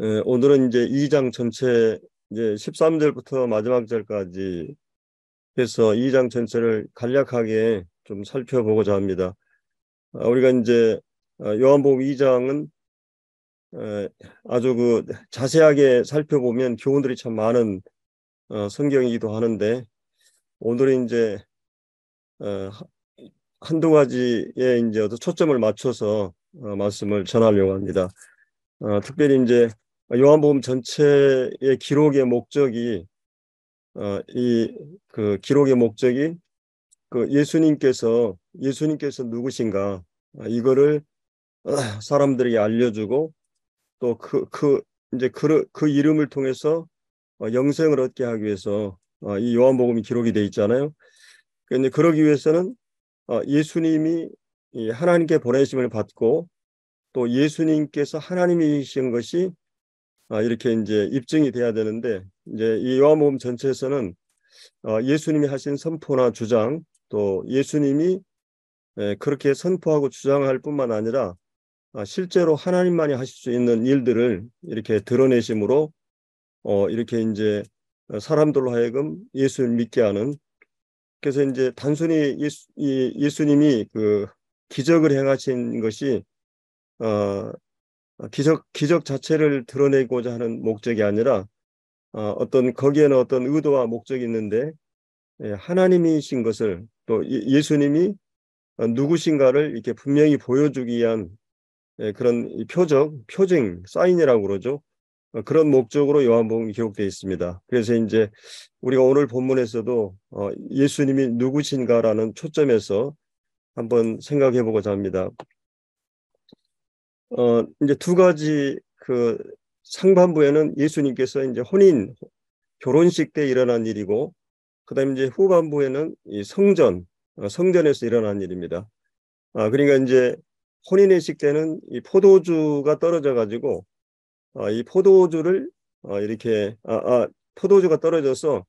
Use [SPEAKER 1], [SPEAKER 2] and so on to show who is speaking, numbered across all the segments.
[SPEAKER 1] 예, 오늘은 이제 2장 전체 이제 13절부터 마지막 절까지 해서 2장 전체를 간략하게 좀 살펴보고자 합니다. 아, 우리가 이제 아, 요한복음 2장은 에, 아, 아주 그 자세하게 살펴보면 교훈들이 참 많은 어, 성경이기도 하는데 오늘은 이제 어, 한두 가지에 이제 초점을 맞춰서 어, 말씀을 전하려고 합니다. 어, 특별히 이제 요한복음 전체의 기록의 목적이 어, 이 그 기록의 목적이 그 예수님께서 예수님께서 누구신가 아, 이거를 아, 사람들에게 알려주고 또그그 그 이제 그, 그 이름을 통해서 어, 영생을 얻게 하기 위해서 어, 이 요한복음이 기록이 돼 있잖아요. 그런데 그러기 위해서는 어, 예수님이 하나님께 보내심을 받고 또 예수님께서 하나님이신 것이 아, 이렇게 이제 입증이 돼야 되는데 이제 이 요한복음 전체에서는 어, 예수님이 하신 선포나 주장 또 예수님이 예, 그렇게 선포하고 주장할 뿐만 아니라 아, 실제로 하나님만이 하실 수 있는 일들을 이렇게 드러내심으로 어, 이렇게 이제 사람들로 하여금 예수를 믿게 하는 그래서 이제 단순히 예수, 예수님이 그 기적을 행하신 것이 어, 어, 기적 기적 자체를 드러내고자 하는 목적이 아니라 어, 어떤 거기에는 어떤 의도와 목적이 있는데 예, 하나님이신 것을 또 예, 예수님이 어, 누구신가를 이렇게 분명히 보여주기 위한 예, 그런 표적, 표징, 사인이라고 그러죠. 그런 목적으로 요한복음이 기록되어 있습니다. 그래서 이제 우리가 오늘 본문에서도 예수님이 누구신가라는 초점에서 한번 생각해 보고자 합니다. 어, 이제 두 가지 그 상반부에는 예수님께서 이제 혼인, 결혼식 때 일어난 일이고, 그 다음에 이제 후반부에는 이 성전, 어, 성전에서 일어난 일입니다. 아, 그러니까 이제 혼인의식 때는 이 포도주가 떨어져가지고, 아, 이 포도주를 아, 이렇게, 아, 아, 포도주가 떨어져서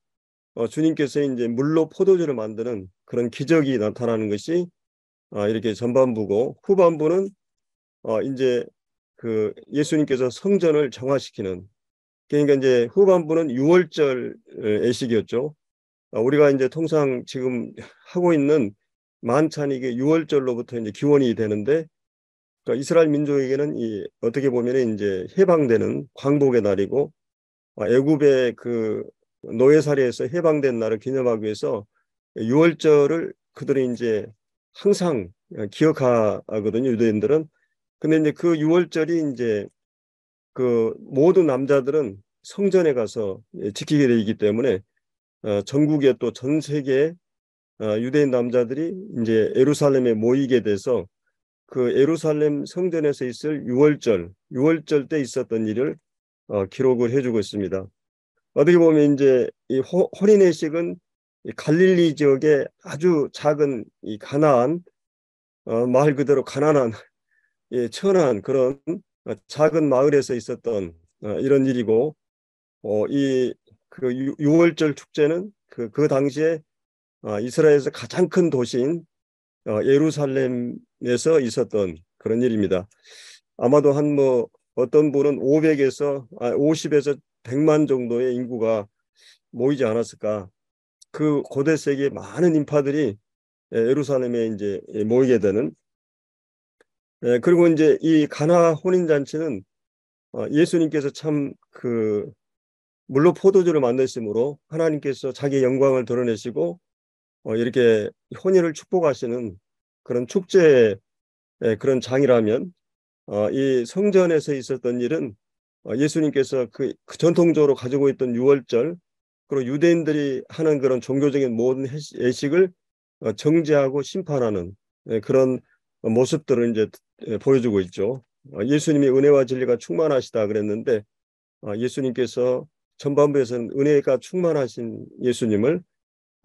[SPEAKER 1] 어, 주님께서 이제 물로 포도주를 만드는 그런 기적이 나타나는 것이 아, 이렇게 전반부고 후반부는 어, 이제 그 예수님께서 성전을 정화시키는 그러니까 이제 후반부는 6월절 예식이었죠. 어, 우리가 이제 통상 지금 하고 있는 만찬이 이게 6월절로부터 이제 기원이 되는데 그러니까 이스라엘 민족에게는 이 어떻게 보면 이제 해방되는 광복의 날이고 어, 애굽의 그 노예살이에서 해방된 날을 기념하기 위해서 6월절을 그들이 이제 항상 기억하거든요. 유대인들은 근데 이제 그유월절이 이제 그 모든 남자들은 성전에 가서 지키게 되기 때문에 어, 전국에 또 전 세계 어, 유대인 남자들이 이제 예루살렘에 모이게 돼서 그 예루살렘 성전에서 있을 유월절유월절때 있었던 일을 어, 기록을 해주고 있습니다. 어떻게 보면 이제 이 호리네식은 갈릴리 지역의 아주 작은 이 가나안 어, 말 그대로 가난한 이 예, 천한 그런 어, 작은 마을에서 있었던 어, 이런 일이고 어, 이그 6월절 축제는 그, 그 당시에 어, 이스라엘에서 가장 큰 도시인 예루살렘에서 있었던 그런 일입니다. 아마도 한 뭐 어떤 분은 500에서 50에서 아, 100만 정도의 인구가 모이지 않았을까. 그 고대 세계의 많은 인파들이 예, 예루살렘에 이제 예, 모이게 되는 예, 그리고 이제 이 가나 혼인 잔치는 어, 예수님께서 참 그 물로 포도주를 만드심으로 하나님께서 자기 영광을 드러내시고 어, 이렇게 혼인을 축복하시는 그런 축제의 예, 그런 장이라면 어, 이 성전에서 있었던 일은 예수님께서 그, 그 전통적으로 가지고 있던 유월절 그리고 유대인들이 하는 그런 종교적인 모든 예식을 정제하고 심판하는 예, 그런 모습들을 이제 예, 보여주고 있죠. 어, 예수님이 은혜와 진리가 충만하시다 그랬는데 어, 예수님께서 전반부에서는 은혜가 충만하신 예수님을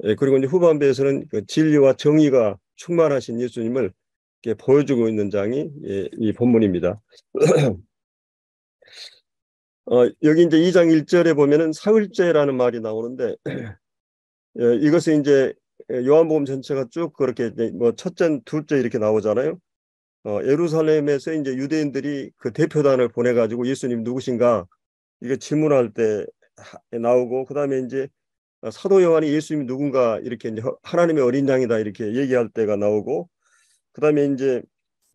[SPEAKER 1] 예, 그리고 이제 후반부에서는 그 진리와 정의가 충만하신 예수님을 보여주고 있는 장이 예, 이 본문입니다. 어, 여기 이제 2장 1절에 보면은 사흘째라는 말이 나오는데 이것은 이제 요한복음 전체가 쭉 그렇게 뭐 첫째, 둘째 이렇게 나오잖아요. 어, 예루살렘에서 이제 유대인들이 그 대표단을 보내가지고 예수님 누구신가 이게 질문할 때 나오고 그다음에 이제 어, 사도 요한이 예수님이 누군가 이렇게 이제 하나님의 어린 양이다 이렇게 얘기할 때가 나오고 그다음에 이제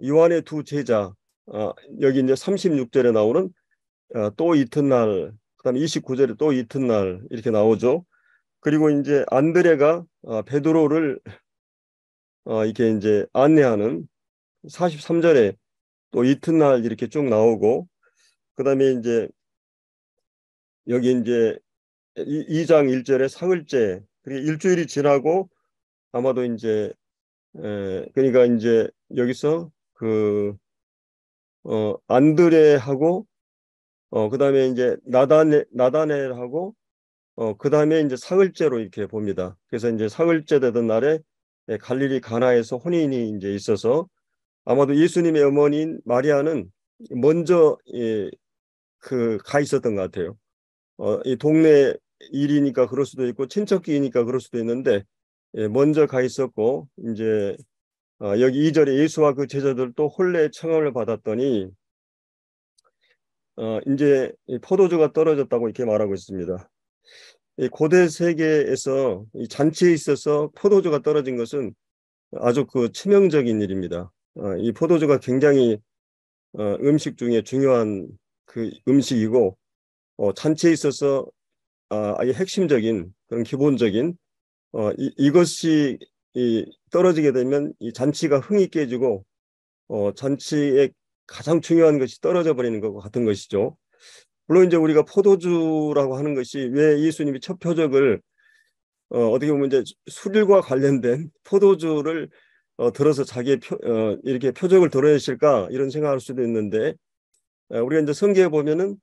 [SPEAKER 1] 요한의 두 제자 어, 여기 이제 36절에 나오는 어, 또 이튿날 그다음에 29절에 또 이튿날 이렇게 나오죠. 그리고 이제 안드레가 어, 베드로를 어, 이렇게 이제 안내하는 43절에 또 이튿날 이렇게 쭉 나오고 그다음에 이제 여기 이제 2장 1절에 사흘째 그리고 일주일이 지나고 아마도 이제 에, 그러니까 이제 여기서 그 어, 안드레하고 어, 그다음에 이제 나다네나다엘하고 어, 그다음에 이제 사흘째로 이렇게 봅니다. 그래서 이제 사흘째 되던 날에 예, 갈릴리 가나에서 혼인이 이제 있어서 아마도 예수님의 어머니인 마리아는 먼저 예, 그가 있었던 것 같아요. 어, 이 동네 일이니까 그럴 수도 있고 친척끼니까 그럴 수도 있는데 예, 먼저 가 있었고 이제 어, 여기 이절에 예수와 그 제자들도 혼례 청함을 받았더니 어, 이제 포도주가 떨어졌다고 이렇게 말하고 있습니다. 고대 세계에서 잔치에 있어서 포도주가 떨어진 것은 아주 그 치명적인 일입니다. 어, 이 포도주가 굉장히 어, 음식 중에 중요한 그 음식이고 어, 잔치에 있어서 아, 아예 핵심적인 그런 기본적인 어, 이, 이것이 이 떨어지게 되면 이 잔치가 흥이 깨지고 어, 잔치의 가장 중요한 것이 떨어져 버리는 것과 같은 것이죠. 물론 이제 우리가 포도주라고 하는 것이 왜 예수님이 첫 표적을 어, 어떻게 보면 이제 술과 관련된 포도주를 어, 들어서 자기의 표, 어, 이렇게 표적을 드러내실까 이런 생각할 수도 있는데 에, 우리가 이제 성경에 보면은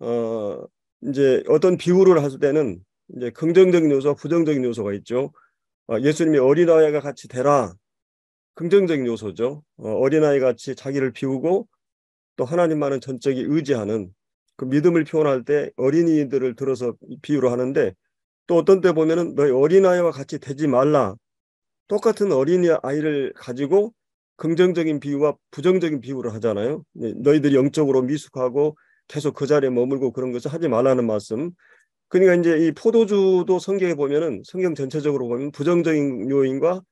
[SPEAKER 1] 어, 이제 어떤 비유를 할 때는 이제 긍정적인 요소 부정적인 요소가 있죠. 어, 예수님이 어린아이와 같이 되라 긍정적인 요소죠. 어, 린아이 같이 자기를 비우고 또 하나님만은 전적이 의지하는 그 믿음을 표현할 때 어린이들을 들어서 비유로 하는데 또 어떤 때 보면은 너희 어린아이와 같이 되지 말라 똑같은 어린이 아이를 가지고 긍정적인 비유와 부정적인 비유를 하잖아요. 네, 너희들이 영적으로 미숙하고 계속 그 자리에 머물고 그런 것을 하지 말라는 말씀. 그러니까 이제 이 포도주도 성경에 보면은 성경 전체적으로 보면 부정적인 요인과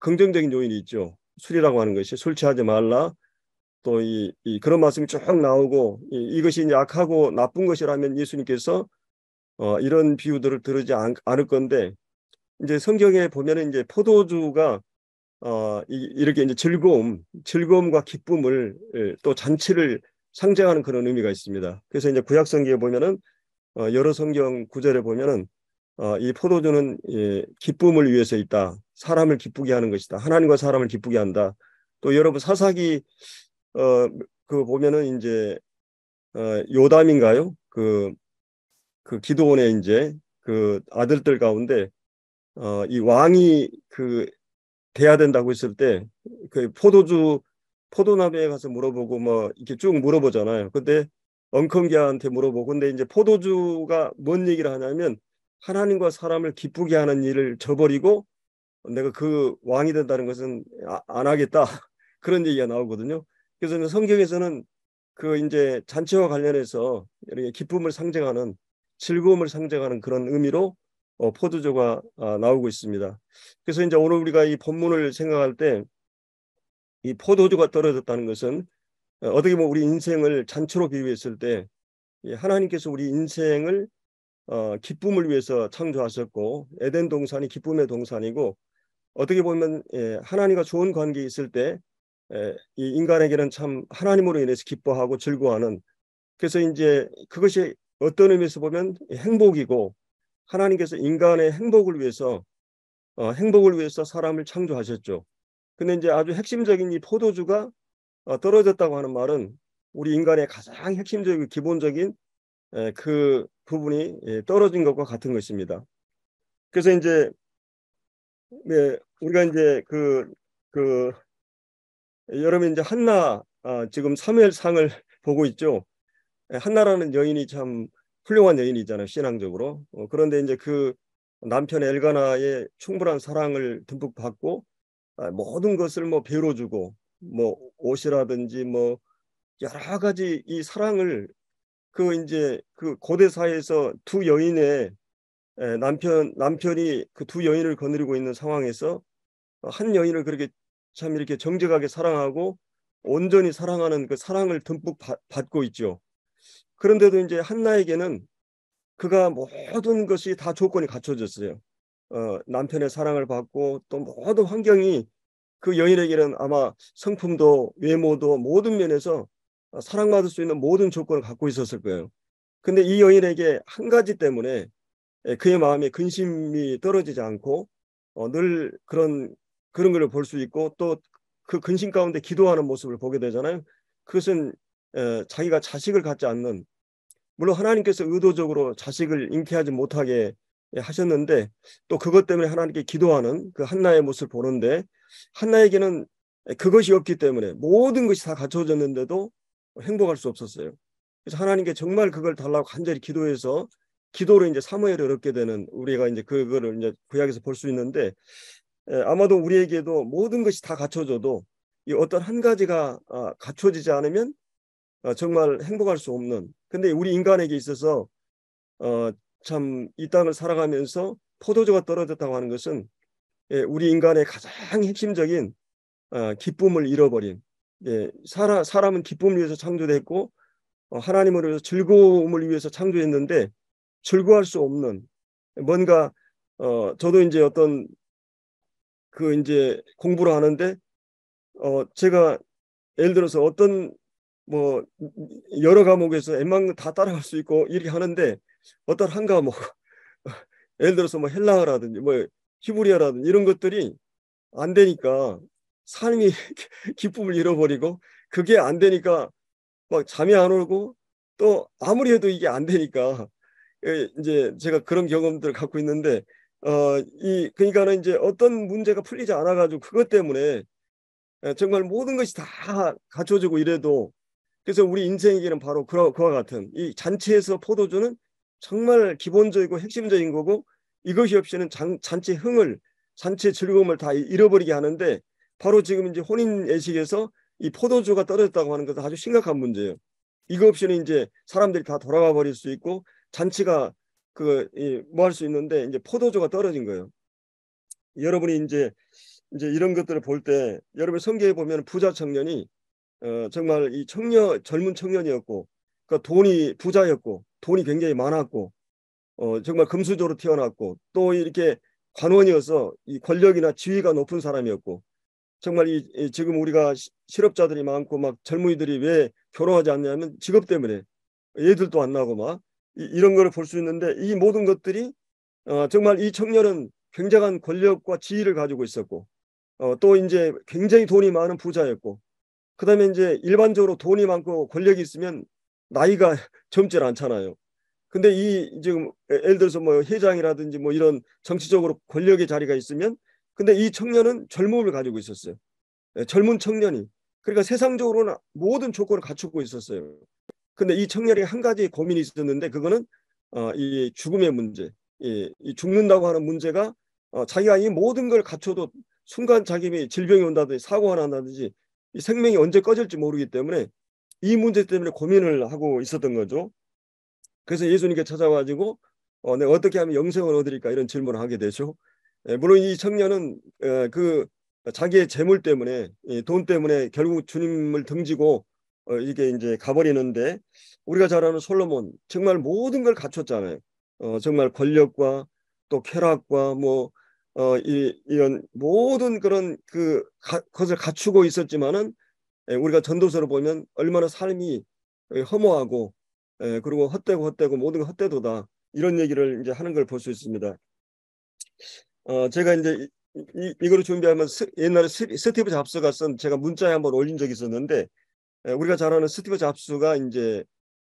[SPEAKER 1] 긍정적인 요인이 있죠. 술이라고 하는 것이 술 취하지 말라. 또이 이 그런 말씀이 쭉 나오고 이, 것이 이제 악하고 나쁜 것이라면 예수님께서 어, 이런 비유들을 들으지 않, 않을 건데 이제 성경에 보면은 이제 포도주가 어, 이, 렇게 이제 즐거움, 즐거움과 기쁨을 예, 또 잔치를 상징하는 그런 의미가 있습니다. 그래서 이제 구약 성경에 보면은 어, 여러 성경 구절에 보면은 어, 이 포도주는 예, 기쁨을 위해서 있다. 사람을 기쁘게 하는 것이다. 하나님과 사람을 기쁘게 한다. 또 여러분 사사기 어, 그 보면은 이제 어, 요담인가요? 그, 그 기도원의 이제 그 아들들 가운데 어, 이 왕이 그 돼야 된다고 했을 때 그 포도주 포도나무에 가서 물어보고 뭐 이렇게 쭉 물어보잖아요. 근데 엉컨기한테 물어보고 근데 이제 포도주가 뭔 얘기를 하냐면 하나님과 사람을 기쁘게 하는 일을 저버리고 내가 그 왕이 된다는 것은 아, 안 하겠다 그런 얘기가 나오거든요. 그래서 성경에서는 그 이제 잔치와 관련해서 이렇게 기쁨을 상징하는 즐거움을 상징하는 그런 의미로 어, 포도주가 아, 나오고 있습니다. 그래서 이제 오늘 우리가 이 본문을 생각할 때 이 포도주가 떨어졌다는 것은 어, 어떻게 보면 우리 인생을 잔치로 비유했을 때 예, 하나님께서 우리 인생을 어, 기쁨을 위해서 창조하셨고 에덴 동산이 기쁨의 동산이고 어떻게 보면 예, 하나님과 좋은 관계 있을 때 예, 인간에게는 참 하나님으로 인해서 기뻐하고 즐거워하는 그래서 이제 그것이 어떤 의미에서 보면 행복이고 하나님께서 인간의 행복을 위해서 어, 행복을 위해서 사람을 창조하셨죠. 근데 이제 아주 핵심적인 이 포도주가 어, 떨어졌다고 하는 말은 우리 인간의 가장 핵심적이고 기본적인 에, 그 부분이 예, 떨어진 것과 같은 것입니다. 그래서 이제 네, 우리가 이제 그그 여러분 이제 한나 아, 지금 사무엘상을 보고 있죠. 예, 한나라는 여인이 참 훌륭한 여인이잖아요 신앙적으로 어, 그런데 이제 그 남편 엘가나의 충분한 사랑을 듬뿍 받고 아, 모든 것을 뭐 배로 주고 뭐 옷이라든지 뭐 여러 가지 이 사랑을 그 이제 그 고대 사회에서 두 여인의 에, 남편 남편이 그 두 여인을 거느리고 있는 상황에서 한 여인을 그렇게 참 이렇게 정직하게 사랑하고 온전히 사랑하는 그 사랑을 듬뿍 받, 받고 있죠. 그런데도 이제 한나에게는 그가 모든 것이 다 조건이 갖춰졌어요. 어, 남편의 사랑을 받고 또 모든 환경이 그 여인에게는 아마 성품도 외모도 모든 면에서 사랑받을 수 있는 모든 조건을 갖고 있었을 거예요. 근데 이 여인에게 한 가지 때문에 예, 그의 마음에 근심이 떨어지지 않고 어, 늘 그런 그런 걸 볼 수 있고 또 그 근심 가운데 기도하는 모습을 보게 되잖아요. 그것은 자기가 자식을 갖지 않는 물론 하나님께서 의도적으로 자식을 잉태하지 못하게 하셨는데 또 그것 때문에 하나님께 기도하는 그 한나의 모습을 보는데 한나에게는 그것이 없기 때문에 모든 것이 다 갖춰졌는데도 행복할 수 없었어요. 그래서 하나님께 정말 그걸 달라고 간절히 기도해서 기도로 이제 사무엘을 얻게 되는 우리가 이제 그거를 이제 구약에서 볼 수 있는데 아마도 우리에게도 모든 것이 다 갖춰져도 이 어떤 한 가지가 아, 갖춰지지 않으면 어, 정말 행복할 수 없는 근데 우리 인간에게 있어서 어, 참 이 땅을 살아가면서 포도주가 떨어졌다고 하는 것은 예, 우리 인간의 가장 핵심적인 어, 기쁨을 잃어버린 예, 사람, 사람은 기쁨을 위해서 창조됐고 어, 하나님을 위해서 즐거움을 위해서 창조했는데 즐거워할 수 없는 뭔가 어, 저도 이제 어떤 그 이제 공부를 하는데 어, 제가 예를 들어서 어떤 뭐 여러 과목에서 웬만큼 다 따라갈 수 있고 이렇게 하는데 어떤 한 과목 예를 들어서 뭐 헬라어라든지 뭐 히브리어라든지 이런 것들이 안 되니까 삶이 기쁨을 잃어버리고 그게 안 되니까 막 잠이 안 오고 또 아무리 해도 이게 안 되니까 예, 이제 제가 그런 경험들을 갖고 있는데 어 이 그러니까는 이제 어떤 문제가 풀리지 않아 가지고 그것 때문에 예, 정말 모든 것이 다 갖춰지고 이래도 그래서 우리 인생에게는 바로 그와 같은 이 잔치에서 포도주는 정말 기본적이고 핵심적인 거고 이것이 없이는 잔, 잔치 흥을 잔치 즐거움을 다 잃어버리게 하는데 바로 지금 이제 혼인 예식에서 이 포도주가 떨어졌다고 하는 것은 아주 심각한 문제예요. 이거 없이는 이제 사람들이 다 돌아가 버릴 수 있고 잔치가 그뭐 할 수 있는데 이제 포도주가 떨어진 거예요. 여러분이 이제 이제 이런 것들을 볼 때 여러분 성경에 보면 부자 청년이 어, 정말 이 청년 젊은 청년이었고 그러니까 돈이 부자였고 돈이 굉장히 많았고 어, 정말 금수저로 태어났고 또 이렇게 관원이어서 이 권력이나 지위가 높은 사람이었고 정말 이, 이 지금 우리가 시, 실업자들이 많고 막 젊은이들이 왜 결혼하지 않냐면 직업 때문에 애들도 안 나고 막 이, 이런 거를 볼 수 있는데 이 모든 것들이 어, 정말 이 청년은 굉장한 권력과 지위를 가지고 있었고 어, 또 이제 굉장히 돈이 많은 부자였고 그다음에 이제 일반적으로 돈이 많고 권력이 있으면 나이가 젊질 않잖아요. 근데 이 지금 예를 들어서 뭐 회장이라든지 뭐 이런 정치적으로 권력의 자리가 있으면 근데 이 청년은 젊음을 가지고 있었어요. 예, 젊은 청년이 그러니까 세상적으로는 모든 조건을 갖추고 있었어요. 근데 이 청년이 한 가지 고민이 있었는데 그거는 어, 이 죽음의 문제, 이, 이 죽는다고 하는 문제가 어, 자기가 이 모든 걸 갖춰도 순간 자기이 질병이 온다든지 사고가 난다든지 생명이 언제 꺼질지 모르기 때문에 이 문제 때문에 고민을 하고 있었던 거죠. 그래서 예수님께 찾아와가지고 어, 내가 어떻게 하면 영생을 얻으까 이런 질문을 하게 되죠. 예, 물론 이 청년은 예, 그 자기의 재물 때문에 예, 돈 때문에 결국 주님을 등지고 어, 이게 이제 가버리는데 우리가 잘 아는 솔로몬 정말 모든 걸 갖췄잖아요. 어, 정말 권력과 또 쾌락과 뭐 어, 이, 이런 모든 그런 그 가, 것을 갖추고 있었지만은 예, 우리가 전도서를 보면 얼마나 삶이 예, 허무하고 예, 그리고 헛되고 헛되고 모든 게 헛되도다 이런 얘기를 이제 하는 걸 볼 수 있습니다. 어, 제가 이제 이, 이, 이거를 준비하면 스, 옛날에 스티브 잡스가 쓴 제가 문자에 한번 올린 적이 있었는데 예, 우리가 잘 아는 스티브 잡스가 이제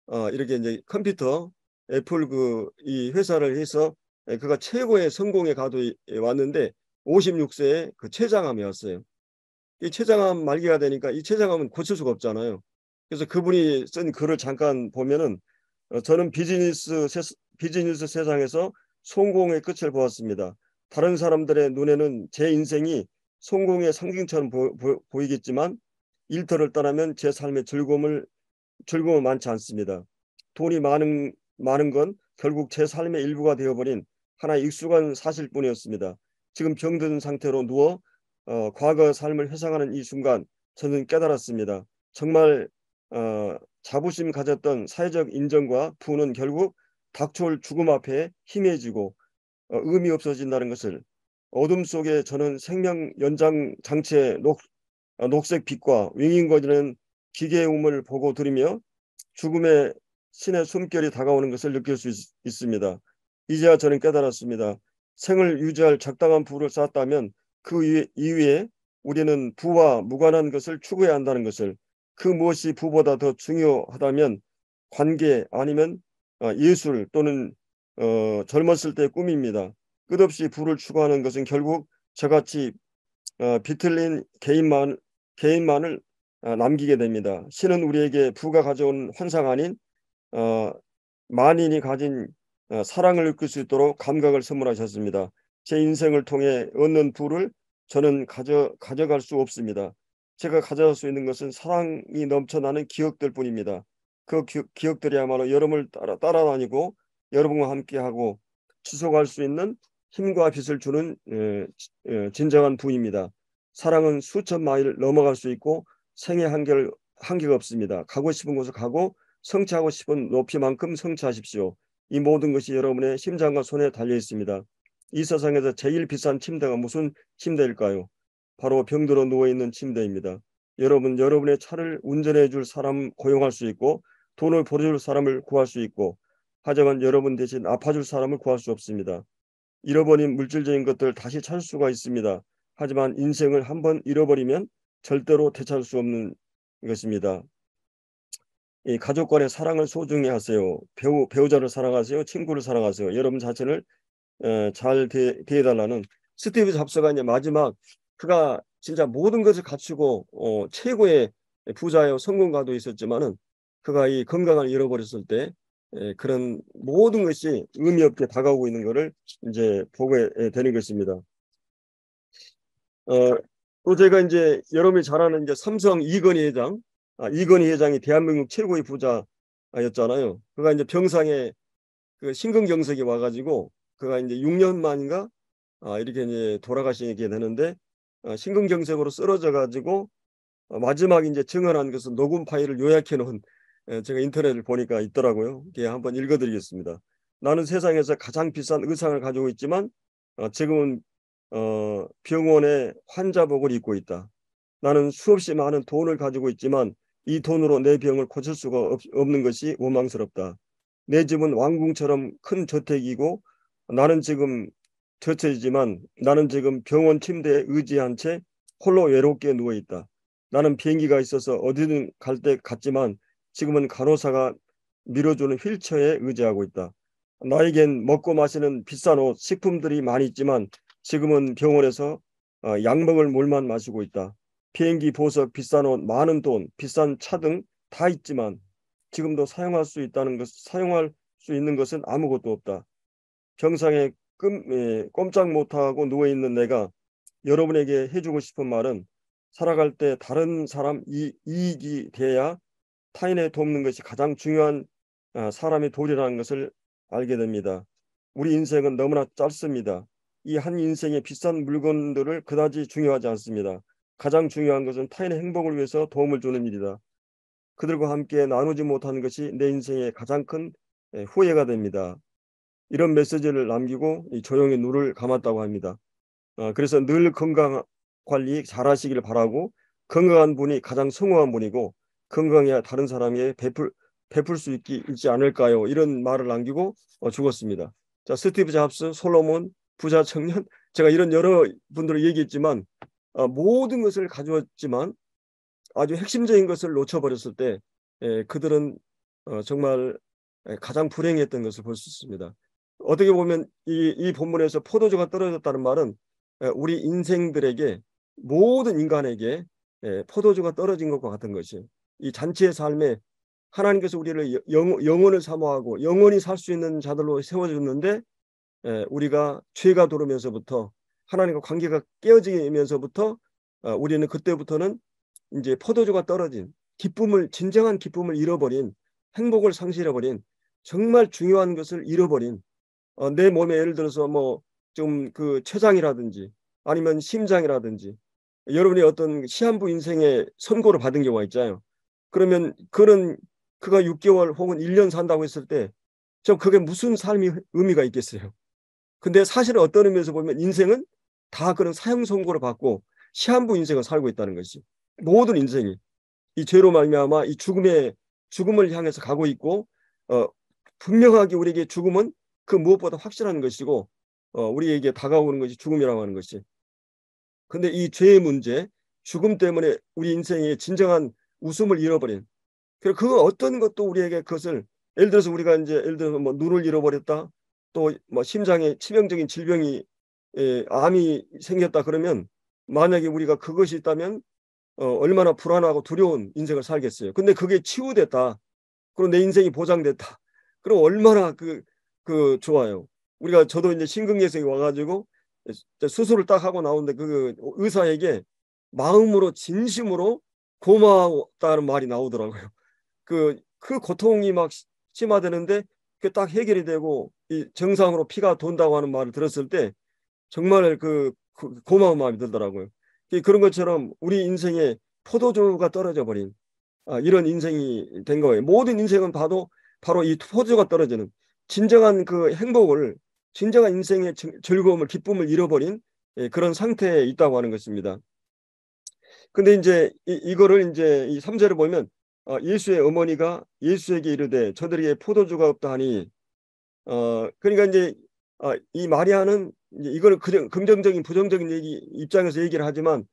[SPEAKER 1] 어, 이렇게 이제 컴퓨터 애플 그 이 회사를 해서 예, 그가 최고의 성공의 가도에 예, 왔는데 56세에 그 췌장암이 왔어요. 이 췌장암 말기가 되니까 이 췌장암은 고칠 수가 없잖아요. 그래서 그분이 쓴 글을 잠깐 보면은 어, 저는 비즈니스 세, 비즈니스 세상에서 성공의 끝을 보았습니다. 다른 사람들의 눈에는 제 인생이 성공의 상징처럼 보, 보 이겠지만 일터를 떠나면 제 삶의 즐거움을 즐거움은 많지 않습니다. 돈이 많은 많은 건 결국 제 삶의 일부가 되어버린 하나 의 익숙한 사실뿐이었습니다. 지금 병든 상태로 누워 어, 과거 삶을 회상하는 이 순간 저는 깨달았습니다. 정말 어, 자부심 가졌던 사회적 인정과 부는 결국 닥쳐올 죽음 앞에 희미해지고 어, 의미 없어진다는 것을 어둠 속에 저는 생명 연장 장치의 녹, 어, 녹색 빛과 윙윙거리는 기계의 음을 보고 들으며 죽음의 신의 숨결이 다가오는 것을 느낄 수 있, 습니다 이제야 저는 깨달았습니다. 생을 유지할 적당한 부를 쌓았다면 그 이후에 우리는 부와 무관한 것을 추구해야 한다는 것을 그 무엇이 부보다 더 중요하다면 관계 아니면 아, 예술 또는 어, 젊었을 때의 꿈입니다. 끝없이 부를 추구하는 것은 결국 저같이 어, 비틀린 개인만, 개인만을 어, 남기게 됩니다. 신은 우리에게 부가 가져온 환상 아닌 어, 만인이 가진 어, 사랑을 느낄 수 있도록 감각을 선물하셨습니다. 제 인생을 통해 얻는 부를 저는 가져, 가져갈 수 없습니다. 제가 가져갈 수 있는 것은 사랑이 넘쳐나는 기억들 뿐입니다. 그 기, 억들이야말로 여름을 따라, 따라다니고 여러분과 함께하고 지속할 수 있는 힘과 빛을 주는 에, 어, 에, 어, 진정한 부입니다. 사랑은 수천 마일 넘어갈 수 있고 생의 한계를, 한계가 없습니다. 가고 싶은 곳을 가고 성취하고 싶은 높이만큼 성취하십시오. 이 모든 것이 여러분의 심장과 손에 달려 있습니다. 이 세상에서 제일 비싼 침대가 무슨 침대일까요? 바로 병들어 누워 있는 침대입니다. 여러분 여러분의 차를 운전해 줄 사람 고용할 수 있고 돈을 벌어줄 사람을 구할 수 있고 하지만 여러분 대신 아파줄 사람을 구할 수 없습니다. 잃어버린 물질적인 것들 다시 찾을 수가 있습니다. 하지만 인생을 한번 잃어버리면 절대로 되찾을 수 없는 것입니다. 이 가족 간의 사랑을 소중히 하세요. 배우 배우자를 사랑하세요. 친구를 사랑하세요. 여러분 자신을 에, 어, 잘 대, 대해달라는 스티브 잡스가 이제 마지막 그가 진짜 모든 것을 갖추고 어, 최고의 부자여 성공가도 있었지만은 그가 이 건강을 잃어버렸을 때 에, 예, 그런 모든 것이 의미 없게 다가오고 있는 것을 이제 보게 예, 되는 것입니다. 어, 또 제가 이제 여러분이 잘 아는 이제 삼성 이건희 회장 아, 이건희 회장이 대한민국 최고의 부자였잖아요. 그가 이제 병상에 그 심근경색이 와가지고 그가 이제 6년 만인가 아, 이렇게 이제 돌아가시게 되는데 아, 심근경색으로 쓰러져가지고 아, 마지막 이제 증언한 것은 녹음 파일을 요약해 놓은 예, 제가 인터넷을 보니까 있더라고요. 예, 한번 읽어드리겠습니다. 나는 세상에서 가장 비싼 의상을 가지고 있지만 아, 지금은 어, 병원에 환자복을 입고 있다. 나는 수없이 많은 돈을 가지고 있지만 이 돈으로 내 병을 고칠 수가 없, 없는 것이 원망스럽다. 내 집은 왕궁처럼 큰 저택이고 나는 지금 저체이지만 나는 지금 병원 침대에 의지한 채 홀로 외롭게 누워 있다. 나는 비행기가 있어서 어디든 갈 때 갔지만 지금은 간호사가 밀어주는 휠체어에 의지하고 있다. 나에겐 먹고 마시는 비싼 옷, 식품들이 많이 있지만 지금은 병원에서 약먹을 어, 물만 마시고 있다. 비행기 보석, 비싼 옷, 많은 돈, 비싼 차 등 다 있지만 지금도 사용할 수 있다는 것, 사용할 수 있는 것은 아무것도 없다. 병상에 끔, 에, 예, 꼼짝 못하고 누워 있는 내가 여러분에게 해주고 싶은 말은 살아갈 때 다른 사람 이, 이익이 돼야 타인에 돕는 것이 가장 중요한 아, 사람의 도리라는 것을 알게 됩니다. 우리 인생은 너무나 짧습니다. 이 한 인생의 비싼 물건들을 그다지 중요하지 않습니다. 가장 중요한 것은 타인의 행복을 위해서 도움을 주는 일이다. 그들과 함께 나누지 못하는 것이 내 인생의 가장 큰 예, 후회가 됩니다. 이런 메시지를 남기고 조용히 눈을 감았다고 합니다. 어, 그래서 늘 건강 관리 잘 하시길 바라고 건강한 분이 가장 성공한 분이고 건강해야 다른 사람에게 베풀, 베풀 수 있기, 있지 않을까요? 이런 말을 남기고 어, 죽었습니다. 자, 스티브 잡스, 솔로몬, 부자 청년 제가 이런 여러 분들을 얘기했지만 어, 모든 것을 가져왔지만 아주 핵심적인 것을 놓쳐버렸을 때 예, 그들은 어, 정말 예, 가장 불행했던 것을 볼 수 있습니다. 어떻게 보면 이, 이 본문에서 포도주가 떨어졌다는 말은 예, 우리 인생들에게 모든 인간에게 포도주가 떨어진 것과 같은 것이 이 잔치의 삶에 하나님께서 우리를 영, 영혼을 사모하고 영원히 살 수 있는 자들로 세워줬는데 우리가 죄가 돌으면서부터 하나님과 관계가 깨어지면서부터 어, 우리는 그때부터는 이제 포도주가 떨어진 기쁨을 진정한 기쁨을 잃어버린 행복을 상실해버린 정말 중요한 것을 잃어버린 어, 내 몸에 예를 들어서 뭐 좀 그 췌장이라든지 아니면 심장이라든지 여러분이 어떤 시한부 인생의 선고를 받은 경우가 있잖아요. 그러면 그런 그가 6개월 혹은 1년 산다고 했을 때 저 그게 무슨 삶이 의미가 있겠어요. 근데 사실 어떤 의미에서 보면 인생은 다 그런 사형 선고를 받고 시한부 인생을 살고 있다는 것이 모든 인생이 이 죄로 말미암아 이 죽음의 죽음을 향해서 가고 있고 어, 분명하게 우리에게 죽음은 그 무엇보다 확실한 것이고 어, 우리에게 다가오는 것이 죽음이라고 하는 것이. 근데 이 죄의 문제, 죽음 때문에 우리 인생의 진정한 웃음을 잃어버린. 그리고 그 어떤 것도 우리에게 그것을 예를 들어서 우리가 이제 예를 들어서 뭐 눈을 잃어버렸다, 또 뭐 심장에 치명적인 질병이 에, 예, 암이 생겼다 그러면 만약에 우리가 그것이 있다면 어, 얼마나 불안하고 두려운 인생을 살겠어요. 근데 그게 치유됐다. 그리고 내 인생이 보장됐다. 그럼 얼마나 그, 그 좋아요. 우리가 저도 이제 심근경색이 와가지고 수술을 딱 하고 나오는데 그 의사에게 마음으로 진심으로 고마웠다는 말이 나오더라고요. 그, 그 고통이 막 심화되는데 그 딱 해결이 되고 이 정상으로 피가 돈다고 하는 말을 들었을 때 정말 그 고마운 마음이 들더라고요. 그, 그런 것처럼 우리 인생에 포도주가 떨어져 버린 아, 이런 인생이 된 거예요. 모든 인생은 봐도 바로 이 포도주가 떨어지는 진정한 그 행복을 진정한 인생의 즐거움을 기쁨을 잃어버린 예, 그런 상태에 있다고 하는 것입니다. 근데 이제 이, 거를 이제 이 3절을 보면 어, 예수의 어머니가 예수에게 이르되 저들에게 포도주가 없다 하니 어 그러니까 이제 어, 이 마리아는 이거는 그냥 긍정적인 부정적인 얘기 입장에서 얘기를 하지만